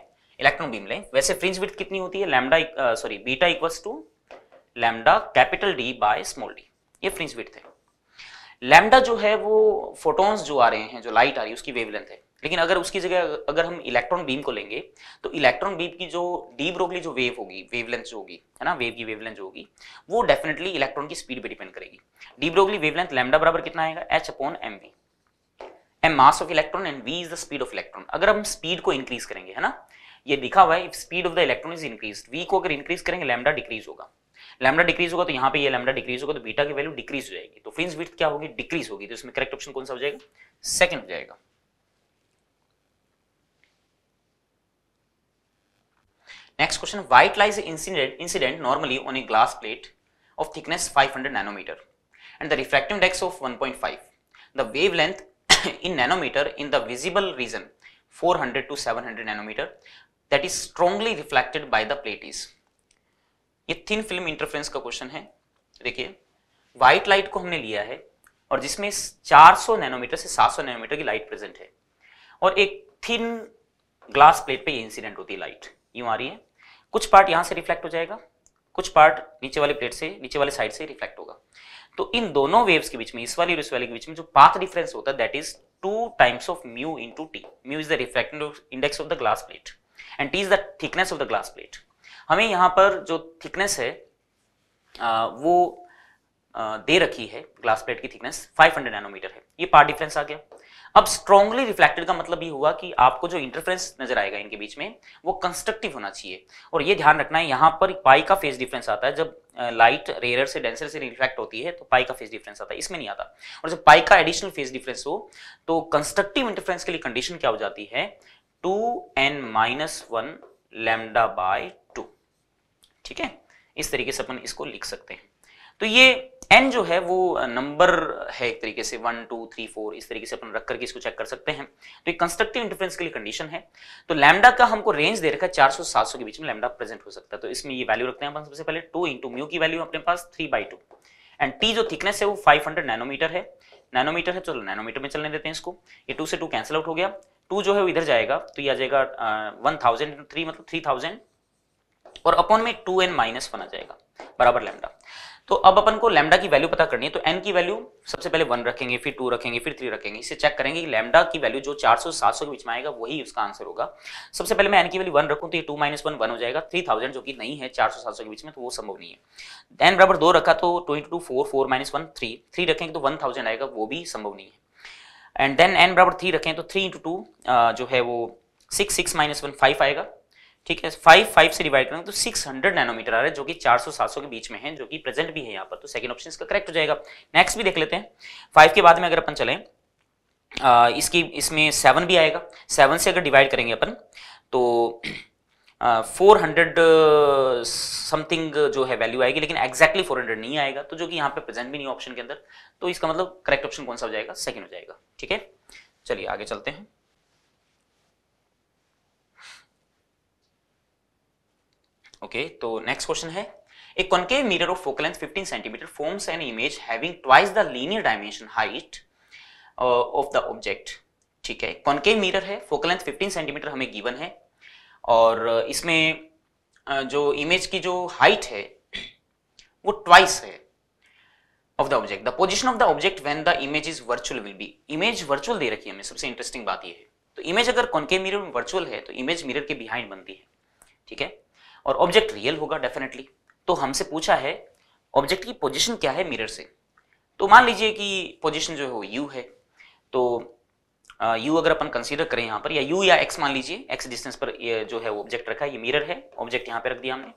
electron beam लें वैसे फ्रिंज विथ कितनी होती है lambda sorry beta equals to lambda capital D by small D ये फ्रिंज विथ है लैमडा जो है वो फोटॉन्स जो आ रहे हैं जो लाइट आ रही है उसकी वेवलेंथ है लेकिन अगर उसकी जगह अगर हम इलेक्ट्रॉन बीम को लेंगे तो इलेक्ट्रॉन बीम की जो डी ब्रोगली जो वेव होगी वेवलेंथ जो होगी है ना वेव की वेवलेंथ जो होगी वो डेफिनेटली इलेक्ट्रॉन की स्पीड पर डिपेंड करेगी डी ब्रोगली वेवलेंथ लैम्डा बराबर कितना आएगा H upon M V M mass of electron and V is the speed of electron अगर हम स्पीड को इंक्रीज करेंगे है ना ये लिखा हुआ है speed of the electron is increase V को अगर इंक्रीज करेंगे लैम्डा डिक्रीज होगा लैम्डा डिक्रीज होगा तो यहाँ पे ये लैम्डा डिक्रीज होगा तो बीटा की वैल्यू डिक्रीज हो जाएगी तो फ्रिंज विथ क्या होगी डिक्रीज होगी तो इसमें करेक्ट ऑप्शन कौन सा हो जाएगा सेकंड हो जाएगा next question white light incident incident normally on a glass plate of thickness 500 nanometre and the refractive index of 1.5 the wavelength in nanometre in the visible region 400 to 700 nanometre that is strongly reflected by the plate is ये thin film interference का क्वेश्चन है देखिए white light को हमने लिया है और जिसमें 400 नैनोमीटर से 700 नैनोमीटर की लाइट प्रेजेंट है और एक थिन ग्लास प्लेट पे ये इंसिडेंट होती है लाइट यूं आ रही है कुछ पार्ट यहां से रिफ्लेक्ट हो जाएगा कुछ पार्ट नीचे वाली प्लेट से नीचे वाले साइड से रिफ्लेक्ट होगा तो इन दोनों वेव्स के बीच में इस वाली और इस वाली के बीच में जो पाथ डिफरेंस होता है that is two times of mu into T mu is the reflective index of the glass plate and T is the thickness of the glass plate हमें यहां पर जो थिकनेस है आ, वो आ, दे रखी है ग्लास प्लेट की थिकनेस 500 नैनोमीटर है ये पार्ट डिफरेंस आ गया अब स्ट्रॉन्गली रिफ्लेक्टेड का मतलब ये हुआ कि आपको जो इंटरफ्रेंस नजर आएगा इनके बीच में वो कंस्ट्रक्टिव होना चाहिए और ये ध्यान रखना है यहाँ पर पाई का फेस डिफरेंस आता है जब लाइट रेयर से डेंसर से रिफ्लेक्ट होती है तो पाई का फेस डिफरेंस आता है इसमें नहीं आता और जब पाई का एडिशनल फेस डिफरेंस हो तो कंस्ट्रक्टिव इंटरफ्रेंस के लिए कंडीशन क्या हो जाती है two N minus one lambda by two ठीक है इस तरीके से अपन इसको लिख सकते हैं तो ये एन जो है वो नंबर है एक तरीके से वन टू थ्री फोर इस तरीके से अपन रख करके इसको चेक कर सकते हैं तो एक कंस्ट्रक्टिव इंटरफेरेंस के लिए कंडीशन है तो लैमडा का हमको रेंज दे रखा है चार सौ सात सौ के बीच में लैमडा प्रेजेंट हो सकता है तो इसमें ये वैल्यू रखते हैं अपन सबसे पहले टू इंटू म्यू की वैल्यू अपने पास three by two and T जो थिकनेस है वो फाइव हंड्रेड नैनोमीटर है नैनोमीटर है चलो नैनोमीटर में चलने देते हैं इसको ये टू से टू कैंसिल आउट हो गया टू जो है वो इधर जाएगा तो ये आ जाएगा वन थाउजेंड थ्री मतलब थ्री थाउजेंड और अपॉन में टू एन माइनस वन आ जाएगा बराबर लैमडा तो अब अपन को लैमडा की वैल्यू पता करनी है तो एन की वैल्यू सबसे पहले वन रखेंगे फिर टू रखेंगे फिर थ्री रखेंगे इसे चेक करेंगे कि लैमडा की वैल्यू जो 400 700 के बीच में आएगा वही उसका आंसर होगा सबसे पहले मैं एन की वैल्यू वन रखूँ तो ये टू माइनस वन वन हो जाएगा थ्री थाउजेंड जो कि नहीं है चार सौ सात सौ के बीच में तो वो संभव नहीं है एन बराबर दो रखा तो twenty two four four minus one three three रखेंगे तो वन थाउजेंड आएगा वो भी संभव नहीं है एंड देन एन बराबर थ्री रखें तो थ्री इंटू टू जो है वो six six minus one five आएगा ठीक है फाइव फाइव से डिवाइड करेंगे तो सिक्स हंड्रेड नैनोमीटर आ रहा है जो कि चार सौ सात सौ के बीच में है जो कि प्रेजेंट भी है यहाँ पर तो सेकंड ऑप्शन इसका करेक्ट हो जाएगा नेक्स्ट भी देख लेते हैं फाइव के बाद में अगर अपन चलें आ, इसकी इसमें सेवन भी आएगा सेवन से अगर डिवाइड करेंगे अपन तो फोर हंड्रेड समथिंग जो है वैल्यू आएगी लेकिन एक्जैक्टली फोर हंड्रेड नहीं आएगा तो जो कि यहाँ पे प्रेजेंट भी नहीं ऑप्शन के अंदर तो इसका मतलब करेक्ट ऑप्शन कौन सा हो जाएगा सेकंड हो जाएगा ठीक है चलिए आगे चलते हैं ओके तो नेक्स्ट क्वेश्चन है a concave mirror of focal length 15 centimetre forms an image having twice the linear dimension height of the object ठीक है कॉन्केव मिरर है फोकल लेंथ 15 सेंटीमीटर हमें गिवन है और uh, इसमें uh, जो इमेज की जो हाइट है वो ट्वाइस है of the object the position of the object when the image is virtual will be image virtual दे रखी है हमें सबसे इंटरेस्टिंग बात यह है तो इमेज अगर कॉन्केव मिरर में वर्चुअल है तो इमेज मिरर के बिहाइंड बनती है ठीक है और ऑब्जेक्ट रियल होगा डेफिनेटली तो हमसे पूछा है ऑब्जेक्ट की पोजिशन क्या है मिरर से तो मान लीजिए कि पोजिशन जो है वो यू है तो यू अगर अपन कंसीडर करें यहाँ पर या यू या एक्स मान लीजिए एक्स डिस्टेंस पर ये जो है ऑब्जेक्ट रखा है ये मिरर है ऑब्जेक्ट यहाँ पे रख दिया हमने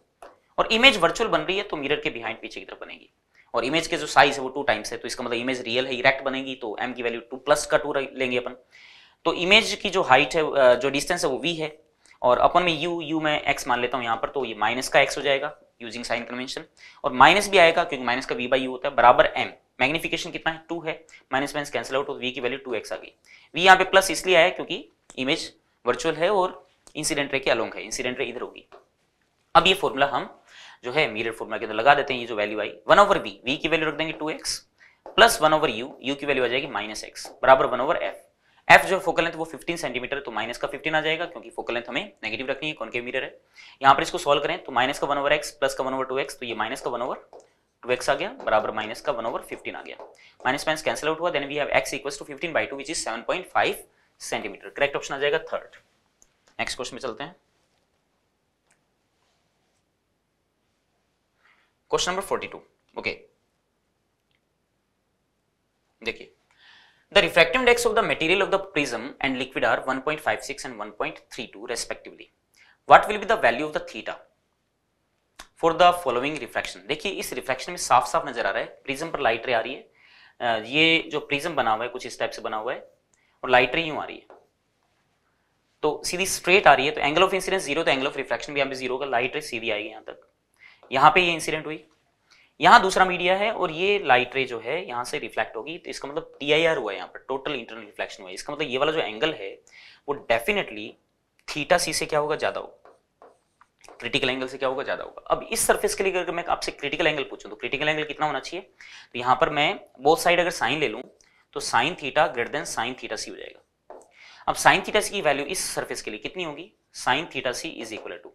और इमेज वर्चुअल बन रही है तो मिरर के बिहाइंड पीछे की तरफ बनेगी और इमेज के जो साइज है वो टू टाइम्स है तो इसका मतलब इमेज रियल है इरेक्ट बनेगी तो एम की वैल्यू टू प्लस का टू लेंगे अपन तो इमेज की जो हाइट है जो डिस्टेंस है वो वी है और अपन में यू यू मैं एक्स मान लेता हूँ यहाँ पर तो ये माइनस का एक्स हो जाएगा यूजिंग साइन कन्वेंशन और माइनस भी आएगा क्योंकि माइनस का वी बाई यू होता है बराबर एम मैग्निफिकेशन कितना है टू है माइनस माइनस कैंसिल आउट है वी की वैल्यू टू एक्स आ गई वी यहाँ पे प्लस इसलिए आया क्योंकि इमेज वर्चुअल है और इंसिडेंट रे के अलोंग है इंसिडेंट रे इधर होगी अब ये फॉर्मूला हम जो है मिरर फॉर्मूला के अंदर लगा देते हैं ये जो वैल्यू आई वन ओवर वी वी की वैल्यू रख देंगे two x plus one over you u की वैल्यू आ जाएगी माइनस एक्स बराबर वन ओवर एफ एफ जो फोकल लेंथ वो 15 सेंटीमीटर तो माइनस का 15 आ जाएगा क्योंकि फोकल लेंथ हमें नेगेटिव रखनी है कौन के मिरर है यहाँ पर इसको सॉल्व करें तो माइनस का वन ओवर एक्स प्लस का वन ओवर टू एक्स तो ये माइनस का वन ओवर टू एक्स आ गया बराबर माइनस का वन ओवर फिफ्टीन आ गया माइनस माइनस कैंसिल आउट हुआ then we have x equal to fifteen by two which is seven point five centimetre correct option आ जाएगा थर्ड नेक्स्ट क्वेश्चन में चलते हैं question number forty two okay The refractive index of the material of the prism and liquid are 1.56 and 1.32 respectively. What will be the value of the theta? For the following refraction देखिए इस refraction में साफ साफ नजर आ रहा है prism पर light रे आ रही है ये जो प्रिज्म बना हुआ है कुछ इस टाइप से बना हुआ है और लाइट रे यूं आ रही है तो सीधी स्ट्रेट आ रही है तो एंगल ऑफ इंसिडेंस जीरो तो एंगल ऑफ रिफ्रैक्शन भी यहाँ पे जीरो का लाइट रे सीधी आएगी यहाँ तक यहाँ पे ये इंसिडेंट हुई यहां दूसरा मीडिया है और ये लाइट रे जो है यहां से रिफ्लेक्ट होगी तो इसका मतलब टी आई आर हुआ है यहाँ पर टोटल इंटरनल रिफ्लेक्शन हुआ है इसका मतलब ये वाला जो एंगल है वो डेफिनेटली थीटा सी से क्या होगा ज्यादा होगा क्रिटिकल एंगल से क्या होगा ज्यादा होगा अब इस सरफेस के लिए अगर मैं आपसे क्रिटिकल एंगल पूछूं तो क्रिटिकल एंगल कितना होना चाहिए तो यहां पर मैं बोथ साइड अगर साइन ले लूं तो sine theta greater than sine theta c हो जाएगा अब साइन थीटा सी की वैल्यू इस सरफेस के लिए कितनी होगी sine theta c is equal to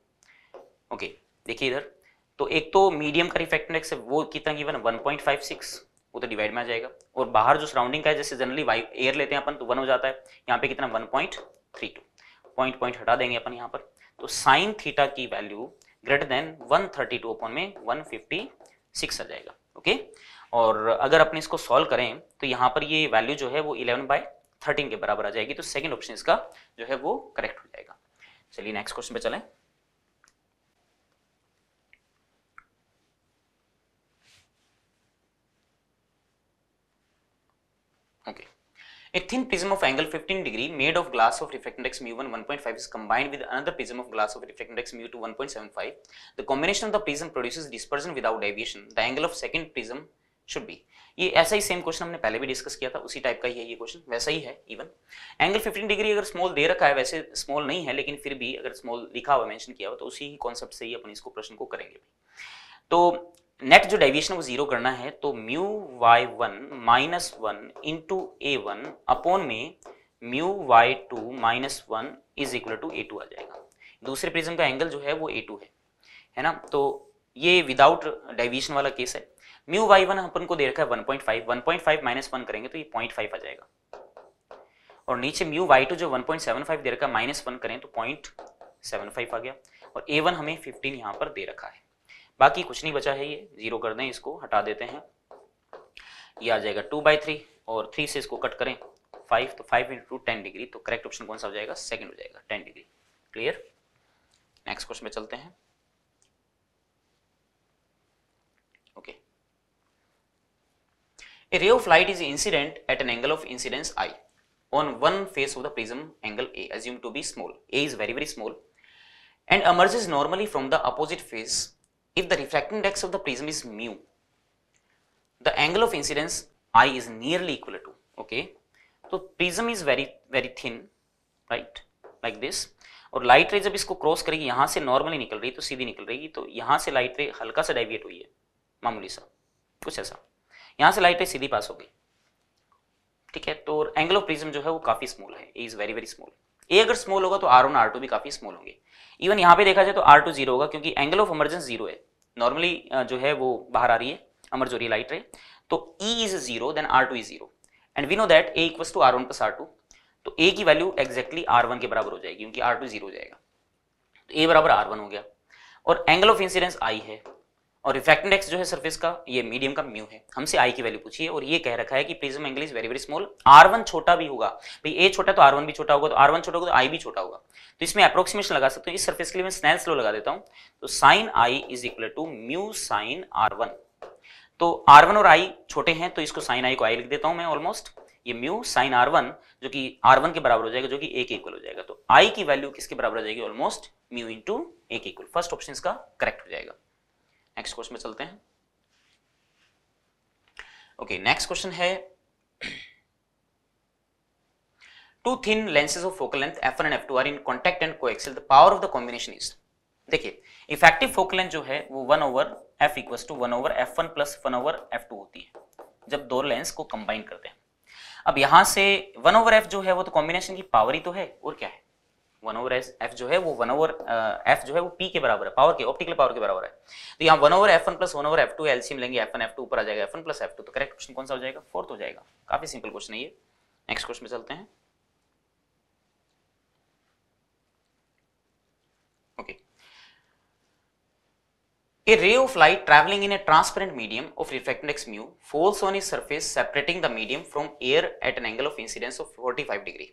okay देखिए इधर तो एक तो मीडियम का रिफ्रैक्टिव इंडेक्स है वो कितना गिवन 1.56 वो तो डिवाइड में आ जाएगा और बाहर जो सराउंडिंग का है जैसे जनरली वायु एयर लेते हैं अपन तो वन हो जाता है यहाँ पे कितना one point three two point point हटा देंगे अपन यहाँ पर तो साइन थीटा की value greater than one thirty two अपन में वन फिफ्टी सिक्स आ जाएगा ओके और अगर अपने इसको सॉल्व करें तो यहाँ पर ये वैल्यू जो है वो इलेवन बाई थर्टीन के बराबर आ जाएगी तो सेकेंड ऑप्शन इसका जो है वो करेक्ट हो जाएगा चलिए नेक्स्ट क्वेश्चन पे चलें A thin prism of angle 15 degree made of glass of refraction index mu1 1.5 is combined with another prism of glass of refraction index mu2 1.75. The combination of the prism produces dispersion without deviation. The angle of second prism should be. ये ऐसा ही same question हमने पहले भी discuss किया था उसी type का ही है ये क्वेश्चन वैसा ही है इवन एंगल 15 डिग्री अगर स्मॉल दे रखा है वैसे स्मॉल नहीं है लेकिन फिर भी अगर स्मॉल लिखा हुआ मेंशन किया हुआ तो उसी ही कॉन्सेप्ट से ही अपन इसको प्रश्न को करेंगे तो नेट जो डेविएशन वो जीरो करना है तो mu y one minus one into ए वन अपॉन में mu y two minus one is equal to a two आ जाएगा दूसरे प्रिज्म का एंगल जो है वो ए टू है है ना तो ये विदाउट डेविएशन वाला केस है म्यू वाई वन अपन को दे रखा है one point five one point five minus one करेंगे तो ये पॉइंट फाइव आ जाएगा और नीचे म्यू वाई टू जो वन पॉइंट सेवन फाइव दे रखा है माइनस वन करें तो पॉइंट सेवन फाइव आ गया और ए वन हमें फिफ्टीन यहाँ पर दे रखा है बाकी कुछ नहीं बचा है ये जीरो कर दें इसको हटा देते हैं ये आ जाएगा टू बाई थ्री और थ्री से इसको कट करें फाइव तो फाइव इंटू टेन डिग्री तो करेक्ट ऑप्शन कौन सा हो जाएगा सेकंड हो जाएगा ten degree clear next question में चलते हैं okay a ray of light is incident at an angle of incidence i on one face of the prism angle a assume to be small a is very very small and emerges normally from the opposite face If the refracting index of the prism is mu, the angle of incidence I is nearly equal to, okay. So, prism is very, very thin, right, like this. और light ray जब इसको cross करेगी यहां से normally निकल रही तो सीधी निकल रही तो यहां से लाइट रे हल्का सा डाइविएट हुई है मामूली सा कुछ ऐसा यहां से लाइट रे सीधी पास हो गई ठीक है तो एंगल ऑफ प्रिज्म जो है वो काफी स्मॉल है is very very small a अगर स्मॉल होगा तो आर ऑन आर टू भी काफी स्मॉल होंगे इवन यहाँ पे देखा जाए तो आर टू जीरो होगा क्योंकि एंगल ऑफ इमरजेंस जीरो है नॉर्मली जो है वो बाहर आ रही है अमर जो लाइट रे तो e is zero then r two is zero and we know that a equals two r one plus r two तो ए की वैल्यू एक्जैक्टली आर वन के बराबर हो जाएगी क्योंकि आर टू जीरो हो जाएगा तो ए बराबर आर वन हो गया और एंगल ऑफ इंसिडेंस आई है और रिफ्रैक्ट इंडेक्स जो है सरफेस का ये मीडियम का म्यू है हमसे आई की वैल्यू पूछिए और ये कह रखा है कि prism angle is very very small r one छोटा भी होगा भाई ए छोटा तो आर वन भी छोटा होगा तो आर वन छोटा होगा तो आई भी छोटा होगा तो इसमें अप्रोक्सीमेशन लगा सकते हो इस सर्फेस के लिए मैं स्नैल स्लो लगा देता हूँ तो sine i is equal to mu sine r one तो आर वन और आई छोटे हैं तो इसको साइन आई को आई लिख देता हूँ मैं ऑलमोस्ट ये म्यू साइन आर वन जो कि आर वन के बराबर हो जाएगा जो कि ए के इक्वल हो जाएगा तो आई की वैल्यू किसके बराबर हो जाएगी ऑलमोस्ट म्यू इंटू ए के इक्वल फर्स्ट ऑप्शन इसका करेक्ट हो जाएगा नेक्स्ट क्वेश्चन में चलते हैं ओके नेक्स्ट क्वेश्चन है two thin lenses of focal length f and two are in contact and coaxial the power of the combination is देखिए effective focal length जो है वो one over f equal to one over f one plus one over F two होती है जब दो lens को combine करते हैं अब यहां से वन ओवर एफ जो है वो तो कॉम्बिनेशन की पावर ही तो है और क्या है वन ओवर एस एफ जो है वो वन ओवर एफ जो है वो पी के बराबर है पावर के ऑप्टिकल पावर के बराबर है तो यहाँ one over f one plus one over F two LCM लेंगे एफ वन एफ टू ऊपर आ जाएगा f one plus f two तो करेक्ट क्वेश्चन कौन सा हो जाएगा फोर्थ हो जाएगा काफी सिंपल क्वेश्चन है ये नेक्स्ट क्वेश्चन में चलते हैं A ray of light traveling in a transparent medium of refracted index mu falls on a surface separating the medium from air at an angle of incidence of 45 degree.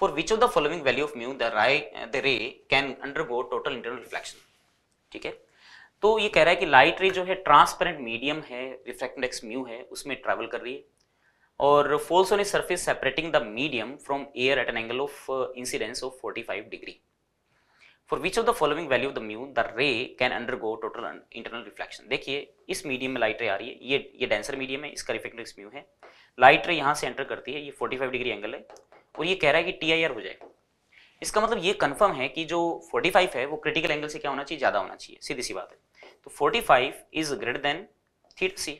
for which of the following value of mu the ray uh, the ray can undergo total internal reflection ठीक है तो ये कह रहा है कि light ray जो है ट्रांसपेरेंट मीडियम है रिफ्रैक्ट इंडेक्स म्यू है उसमें ट्रेवल कर रही है और falls on a surface separating the medium from air at an angle of incidence of 45 degree for which of the following value of the mu the ray can undergo total internal reflection देखिए इस medium में light रे आ रही है ये ये denser medium है इसका रिफ्लेक्ट म्यू है लाइट रे यहाँ से एंटर करती है ये 45 डिग्री एंगल है और ये कह रहा है कि टी हो जाए इसका मतलब ये कन्फर्म है कि जो 45 है वो क्रिटिकल एंगल से क्या होना चाहिए ज़्यादा होना चाहिए सीधी सी बात है तो 45 is greater than theta c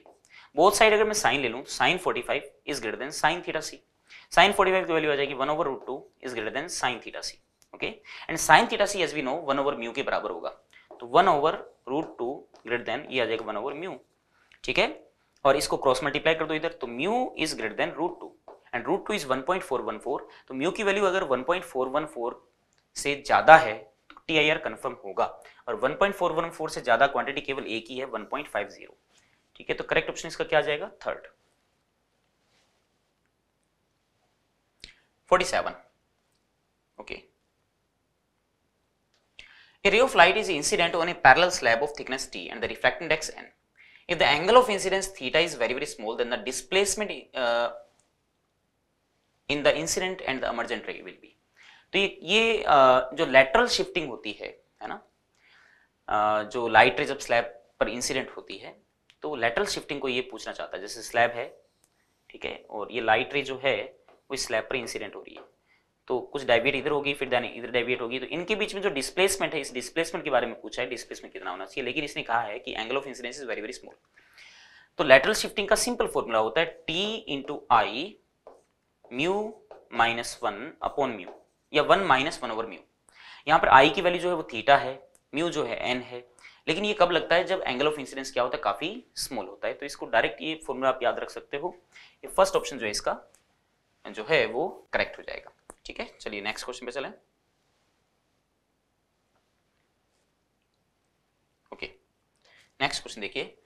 both side अगर मैं साइन ले लूँ sine 45 is greater than sine theta c sine 45 की वैल्यू आ जाएगी one over root two is greater than sine theta c okay and sine theta c as we know one over mu के बराबर होगा तो one over root two greater than ये आ जाएगा वन ओवर म्यू ठीक है और इसको क्रॉस मल्टीप्लाई कर दो इधर तो mu is greater than root two and root two is 1.414 तो म्यू की वैल्यू अगर 1.414 से ज़्यादा है तो टी कंफर्म होगा और 1.414 से ज़्यादा क्वांटिटी केवल एक ही है 1.50 ठीक है तो करेक्ट ऑप्शन इसका क्या आ जाएगा third 47 okay a ray of light is incident on a parallel slab of thickness t and the refracted index n if the angle of incidence theta is very very small then the displacement uh, in the incident and the emergent ray will be तो ये ये जो lateral shifting होती है है ना जो light ray जब स्लैब पर इंसिडेंट होती है तो लेटरल शिफ्टिंग को ये पूछना चाहता है जैसे स्लैब है ठीक है और ये लाइट रे जो है वो स्लैब पर इंसिडेंट हो रही है तो कुछ डेविएट इधर होगी फिर दैनिक इधर डेविएट होगी तो इनके बीच में जो डिस्प्लेसमेंट है इस डिस्प्लेसमेंट के बारे में पूछा है डिस्प्लेसमेंट कितना होना चाहिए लेकिन इसने कहा है कि angle of incidence is very very small तो लेटरल शिफ्टिंग का सिंपल फॉर्मूला होता है t into i mu minus one upon mu या one minus one over mu यहाँ पर आई की वैल्यू जो है वो थीटा है म्यू जो है एन है लेकिन ये कब लगता है जब एंगल ऑफ इंसिडेंस क्या होता है काफी स्मॉल होता है तो इसको डायरेक्ट ये फॉर्मूला आप याद रख सकते हो ये फर्स्ट ऑप्शन जो है इसका जो है वो करेक्ट हो जाएगा ठीक है चलिए नेक्स्ट क्वेश्चन पे चले ओके नेक्स्ट क्वेश्चन देखिए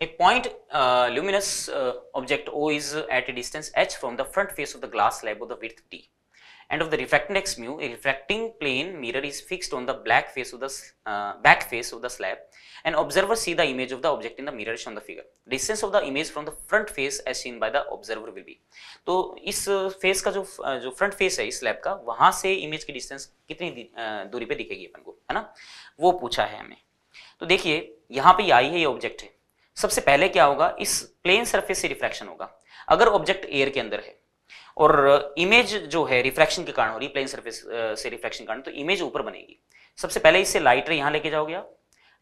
A point uh, luminous uh, object O is at a distance h from the front face of the glass slab of the width d. And of the refracted x mu, a refracting plane mirror is fixed on the black face of the uh, back face of the slab and observer see the image of the object in the mirror shown the figure. Distance of the image from the front face as seen by the observer will be. तो इस face का jo जो front face है इस slab का वहां से image की distance duri pe dikhegi apan ko hai na wo pucha hai hame to dekhiye yahan pe पे आई है ये ऑब्जेक्ट है सबसे पहले क्या होगा इस प्लेन सरफेस से रिफ्रैक्शन होगा अगर ऑब्जेक्ट एयर के अंदर है और इमेज जो है रिफ्रैक्शन के कारण हो रही प्लेन सर्फेस से रिफ्रैक्शन के कारण तो इमेज ऊपर बनेगी सबसे पहले इससे लाइटर यहां लेके जाओगे आप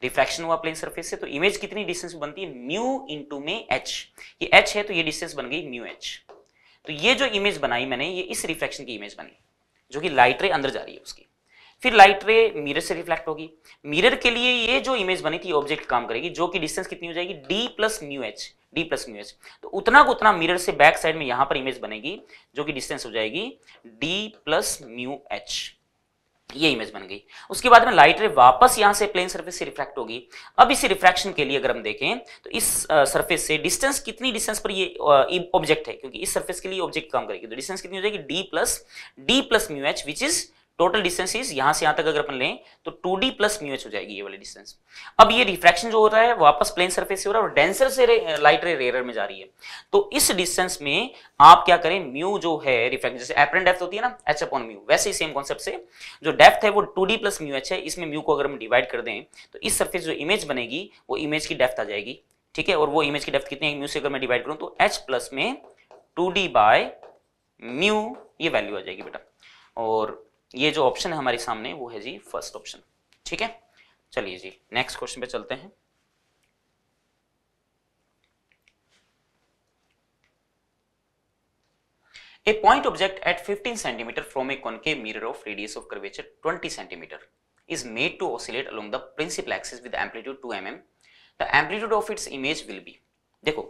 रिफ्रैक्शन हुआ प्लेन सरफेस से तो इमेज कितनी डिस्टेंस बनती है म्यू इंटू में एच ये एच है तो ये डिस्टेंस बन गई म्यू एच तो ये जो इमेज बनाई मैंने ये इस रिफ्रैक्शन की इमेज बनी जो कि लाइटर अंदर जा रही है उसकी फिर लाइट रे मिरर से रिफ्लेक्ट होगी मिरर के लिए ये जो इमेज बनी थी ऑब्जेक्ट काम करेगी जो कि डिस्टेंस कितनी हो जाएगी d plus mu h d plus mu h तो उतना को उतना मिरर से बैक साइड में यहां पर इमेज बनेगी जो कि डिस्टेंस हो जाएगी डी प्लस न्यू एच ये इमेज बन गई उसके बाद में लाइट रे वापस यहां से प्लेन सरफेस से रिफ्रैक्ट होगी अब इसी रिफ्रैक्शन के लिए अगर हम देखें तो इस सरफेस से डिस्टेंस कितनी डिस्टेंस पर ये ऑब्जेक्ट है क्योंकि इस सरफेस के लिए ऑब्जेक्ट काम करेगी तो डिस्टेंस कितनी हो जाएगी d plus d plus mu h which is total distance is यहां से यहां तक अगर अपन लें तो 2d डी प्लस म्यूएच हो जाएगी ये वाली डिस्टेंस अब ये रिफ्रैक्शन जो हो रहा है वापस प्लेन सरफेस से हो रहा है और डेंसर से रे, लाइट रे रेयर में जा रही है तो इस डिस्टेंस में आप क्या करें म्यू जो है रिफ्रैक्शन जैसे एपरेंट डेप्थ होती है ना एच अपॉन म्यू वैसे ही सेम कॉन्सेप्ट से जो डेप्थ है वो टू डी प्लस म्यूएच है इसमें म्यू को अगर हम डिवाइड कर दें तो इस सर्फेस जो इमेज बनेगी वो इमेज की डेप्थ आ जाएगी ठीक है और वो इमेज की डेप्थ कितनी है म्यू से अगर मैं डिवाइड करूँ तो एच प्लस में टू डी बाय म्यू ये वैल्यू आ जाएगी बेटा और ये जो ऑप्शन है हमारे सामने वो है जी फर्स्ट ऑप्शन ठीक है चलिए जी नेक्स्ट क्वेश्चन पे चलते हैं a point object at 15 centimetre from a concave mirror of radius of curvature 20 centimetre is made to oscillate along the principal axis with amplitude two m m the amplitude of its image will be देखो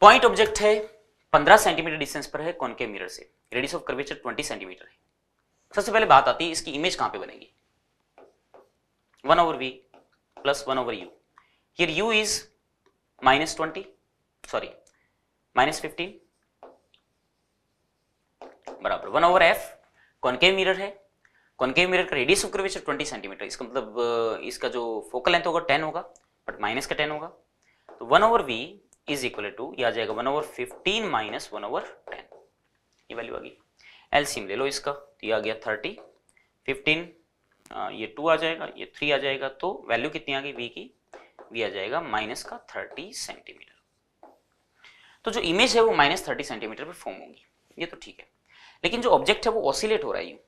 point object है 15 centimetre distance पर है cone concave mirror से radius of curvature 20 centimetre है सबसे पहले बात आती है इसकी इमेज कहां पे बनेगी one over we plus one over u here u is minus twenty sorry minus fifteen बराबर one over f concave mirror है कॉन्केव मिरर का radius of curvature twenty centimetre इसका मतलब इसका जो फोकल लेंथ होगा टेन होगा बट माइनस का टेन होगा तो one over we is equal to ये आ जाएगा one over fifteen minus one over ten ये वैल्यू आ गई एलसीएम ले लो इसका तो आ गया थर्टी फिफ्टीन ये टू आ जाएगा ये थ्री आ जाएगा तो वैल्यू कितनी आ गई वी की वी आ जाएगा माइनस का थर्टी सेंटीमीटर तो जो इमेज है वो माइनस थर्टी सेंटीमीटर पर फॉर्म होगी ये तो ठीक है लेकिन जो ऑब्जेक्ट है वो ऑसिलेट हो रहा है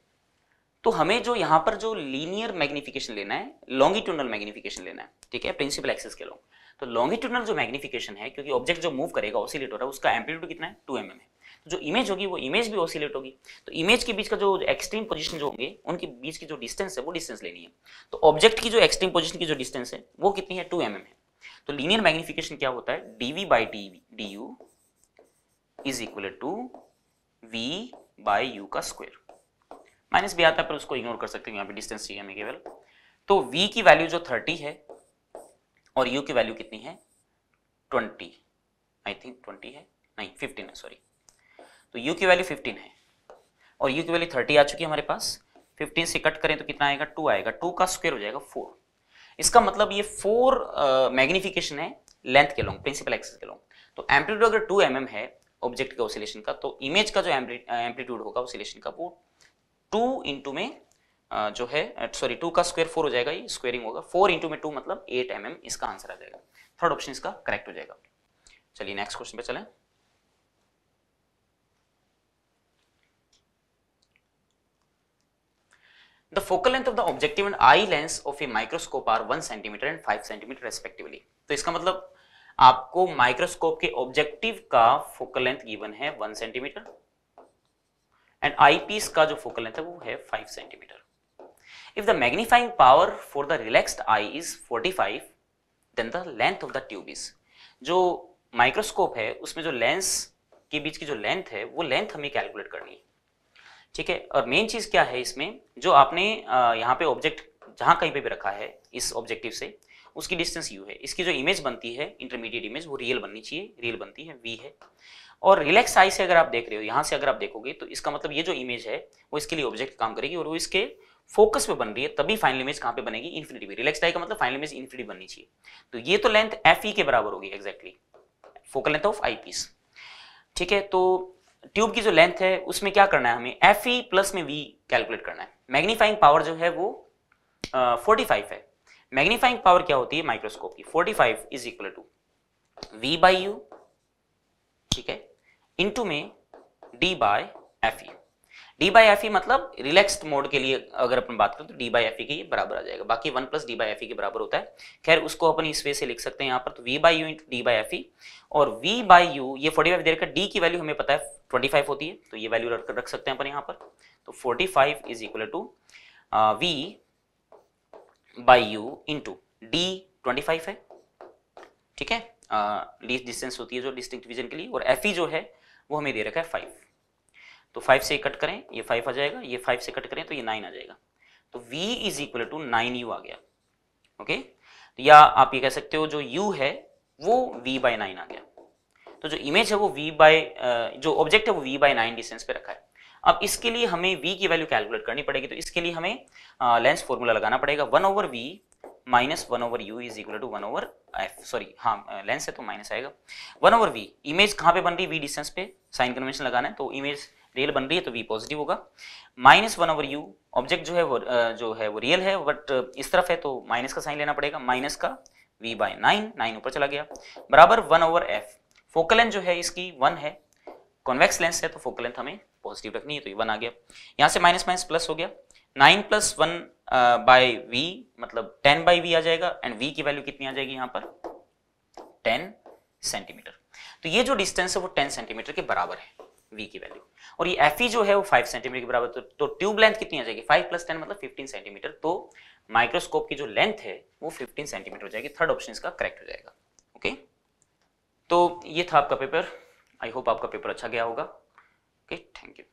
तो हमें जो यहाँ पर जो लीनियर मैग्निफिकेशन लेना है लॉन्गिट्यूडनल मैग्निफिकेशन लेना है ठीक है प्रिंसिपल एक्सिस के लॉन्ग तो लॉन्गिट्यूडनल जो मैग्निफिकेशन है क्योंकि ऑब्जेक्ट जो मूव करेगा ऑसिलेट हो रहा है उसका एम्पलीट्यूड कितना है टू एम mm है जो इमेज होगी वो इमेज भी ऑसिलेट होगी तो इमेज के बीच का जो एक्सट्रीम पोजिशन जो होंगे उनके बीच की जो डिस्टेंस है वो डिस्टेंस लेनी है तो ऑब्जेक्ट की जो एक्सट्रीम पोजिशन की जो डिस्टेंस है वो कितनी है टू एम mm है तो लीनियर मैग्निफिकेशन क्या होता है d v by d d u is equal to we by u का स्क्वेयर माइनस भी आता है पर उसको इग्नोर कर सकते हैं यहाँ पे डिस्टेंस चाहिए हमें केवल तो v की वैल्यू जो 30 है और u की वैल्यू कितनी है 20 आई थिंक 20 है नहीं 15 है सॉरी तो यू की वैल्यू 15 है और यू की वैल्यू 30 आ चुकी है हमारे पास 15 से कट करें तो कितना आएगा 2 आएगा 2 का स्क्वायर हो जाएगा 4 इसका मतलब ये 4 मैग्निफिकेशन है लेंथ के लॉन्ग प्रिंसिपल एक्सिस के लॉन्ग तो एम्पलीट्यूड अगर 2 mm है ऑब्जेक्ट के ऑसिलेशन का तो इमेज का जो एम्पलीट्यूड होगा ऑसिलेशन का वो टू इंटू में जो है सॉरी टू का स्क्वायर फोर हो जाएगा ये स्क्वायरिंग होगा फोर इंटू में टू मतलब एट एम mm इसका आंसर आ जाएगा थर्ड ऑप्शन इसका करेक्ट हो जाएगा चलिए नेक्स्ट क्वेश्चन पे चलें The focal length of the objective and eye lens of a microscope are 1 centimeter and 5 centimeter respectively. तो इसका मतलब आपको माइक्रोस्कोप के ऑब्जेक्टिव का फोकल लेंथ गिवन है 1 सेंटीमीटर एंड आईपीस का जो फोकल लेंथ है वो है 5 centimetre if the magnifying power for the relaxed eye is 45 then the length of the tube is जो माइक्रोस्कोप है उसमें जो लेंस के बीच की जो लेंथ है वो लेंथ हमें कैलकुलेट करनी है ठीक है और मेन चीज़ क्या है इसमें जो आपने यहाँ पे ऑब्जेक्ट जहां कहीं पे भी रखा है इस ऑब्जेक्टिव से उसकी डिस्टेंस यू है इसकी जो इमेज बनती है इंटरमीडिएट इमेज वो रियल बननी चाहिए रियल बनती है वी है और रिलैक्स आई से अगर आप देख रहे हो यहाँ से अगर आप देखोगे तो इसका मतलब ये जो इमेज है वो इसके लिए ऑब्जेक्ट काम करेगी और वो इसके फोकस पे बन रही है तभी फाइनल इमेज कहाँ पे बनेगी इन्फिनिटी में रिलैक्स आई का मतलब फाइनल इमेज इन्फिनिटी बननी चाहिए तो ये तो लेंथ एफ ई के बराबर होगी exactly focal length of eyepiece ठीक है तो ट्यूब की जो लेंथ है उसमें क्या करना है हमें एफ ई प्लस में वी कैलकुलेट करना है मैग्नीफाइंग पावर जो है वो फोर्टी फाइव है मैग्नीफाइंग पावर क्या होती है माइक्रोस्कोप की forty five is equal to we by U ठीक है इंटू में D by F U D by F E मतलब रिलैक्स्ड मोड के लिए अगर अपन बात करें तो डी बाई एफ ई के ये बराबर आ जाएगा बाकी one plus D by F E के बराबर होता है खैर उसको अपन इस वे से लिख सकते हैं यहाँ पर तो V by U into D by F E और वी बाई यू ये फोर्टी फाइव देर डी की वैल्यू हमें पता है ट्वेंटी फाइव होती है तो ये वैल्यू रख रख सकते हैं अपन यहाँ पर तो forty five is equal to we by U into D twenty five है ठीक है लीस्ट डिस्टेंस होती है जो डिस्टिंक्ट डिवीजन के लिए और एफ ई e जो है वो हमें दे रखा है फाइव तो फाइव से कट करें ये फाइव आ जाएगा ये फाइव से कट करें तो ये नाइन आ जाएगा तो v is equal to nine U आ गया ओके तो या आप ये कह सकते हो जो u है वो v बाय नाइन आ गया तो जो इमेज है वो v बाय जो ऑब्जेक्ट है वो v बाय नाइन डिस्टेंस पे रखा है अब इसके लिए हमें v की वैल्यू कैलकुलेट करनी पड़ेगी तो इसके लिए हमें लेंस फॉर्मूला लगाना पड़ेगा one over V minus one over U is equal to one over F sorry हाँ लेंस है तो माइनस आएगा वन ओवर वी इमेज कहाँ पे बन रही है वी डिस्टेंस पे साइन कन्वेंशन लगाना है तो इमेज रियल बन रही है तो वी पॉजिटिव होगा minus one over U object जो है वो जो है वो रियल है बट इस तरफ है तो माइनस का साइन लेना पड़ेगा माइनस का वी बाय नाइन नाइन ऊपर चला गया बराबर one over F focal length जो है इसकी वन है कॉन्वेक्स लेंस है तो फोकल लेंथ हमें पॉजिटिव रखनी है तो ये वन आ गया यहाँ से माइनस माइनस प्लस हो गया nine plus one by V मतलब टेन बाय वी आ जाएगा एंड वी की वैल्यू कितनी आ जाएगी यहाँ पर टेन सेंटीमीटर तो ये जो डिस्टेंस है वो टेन सेंटीमीटर के बराबर है वी की वैल्यू और ये एफ जो है वो फाइव सेंटीमीटर के बराबर तो, तो ट्यूब लेंथ कितनी आ जाएगी फाइव प्लस टेन मतलब फिफ्टीन सेंटीमीटर तो माइक्रोस्कोप की जो लेंथ है वो फिफ्टीन सेंटीमीटर हो जाएगी थर्ड ऑप्शन इसका करेक्ट हो जाएगा ओके तो ये था आपका पेपर आई होप आपका पेपर अच्छा गया होगा ओके थैंक यू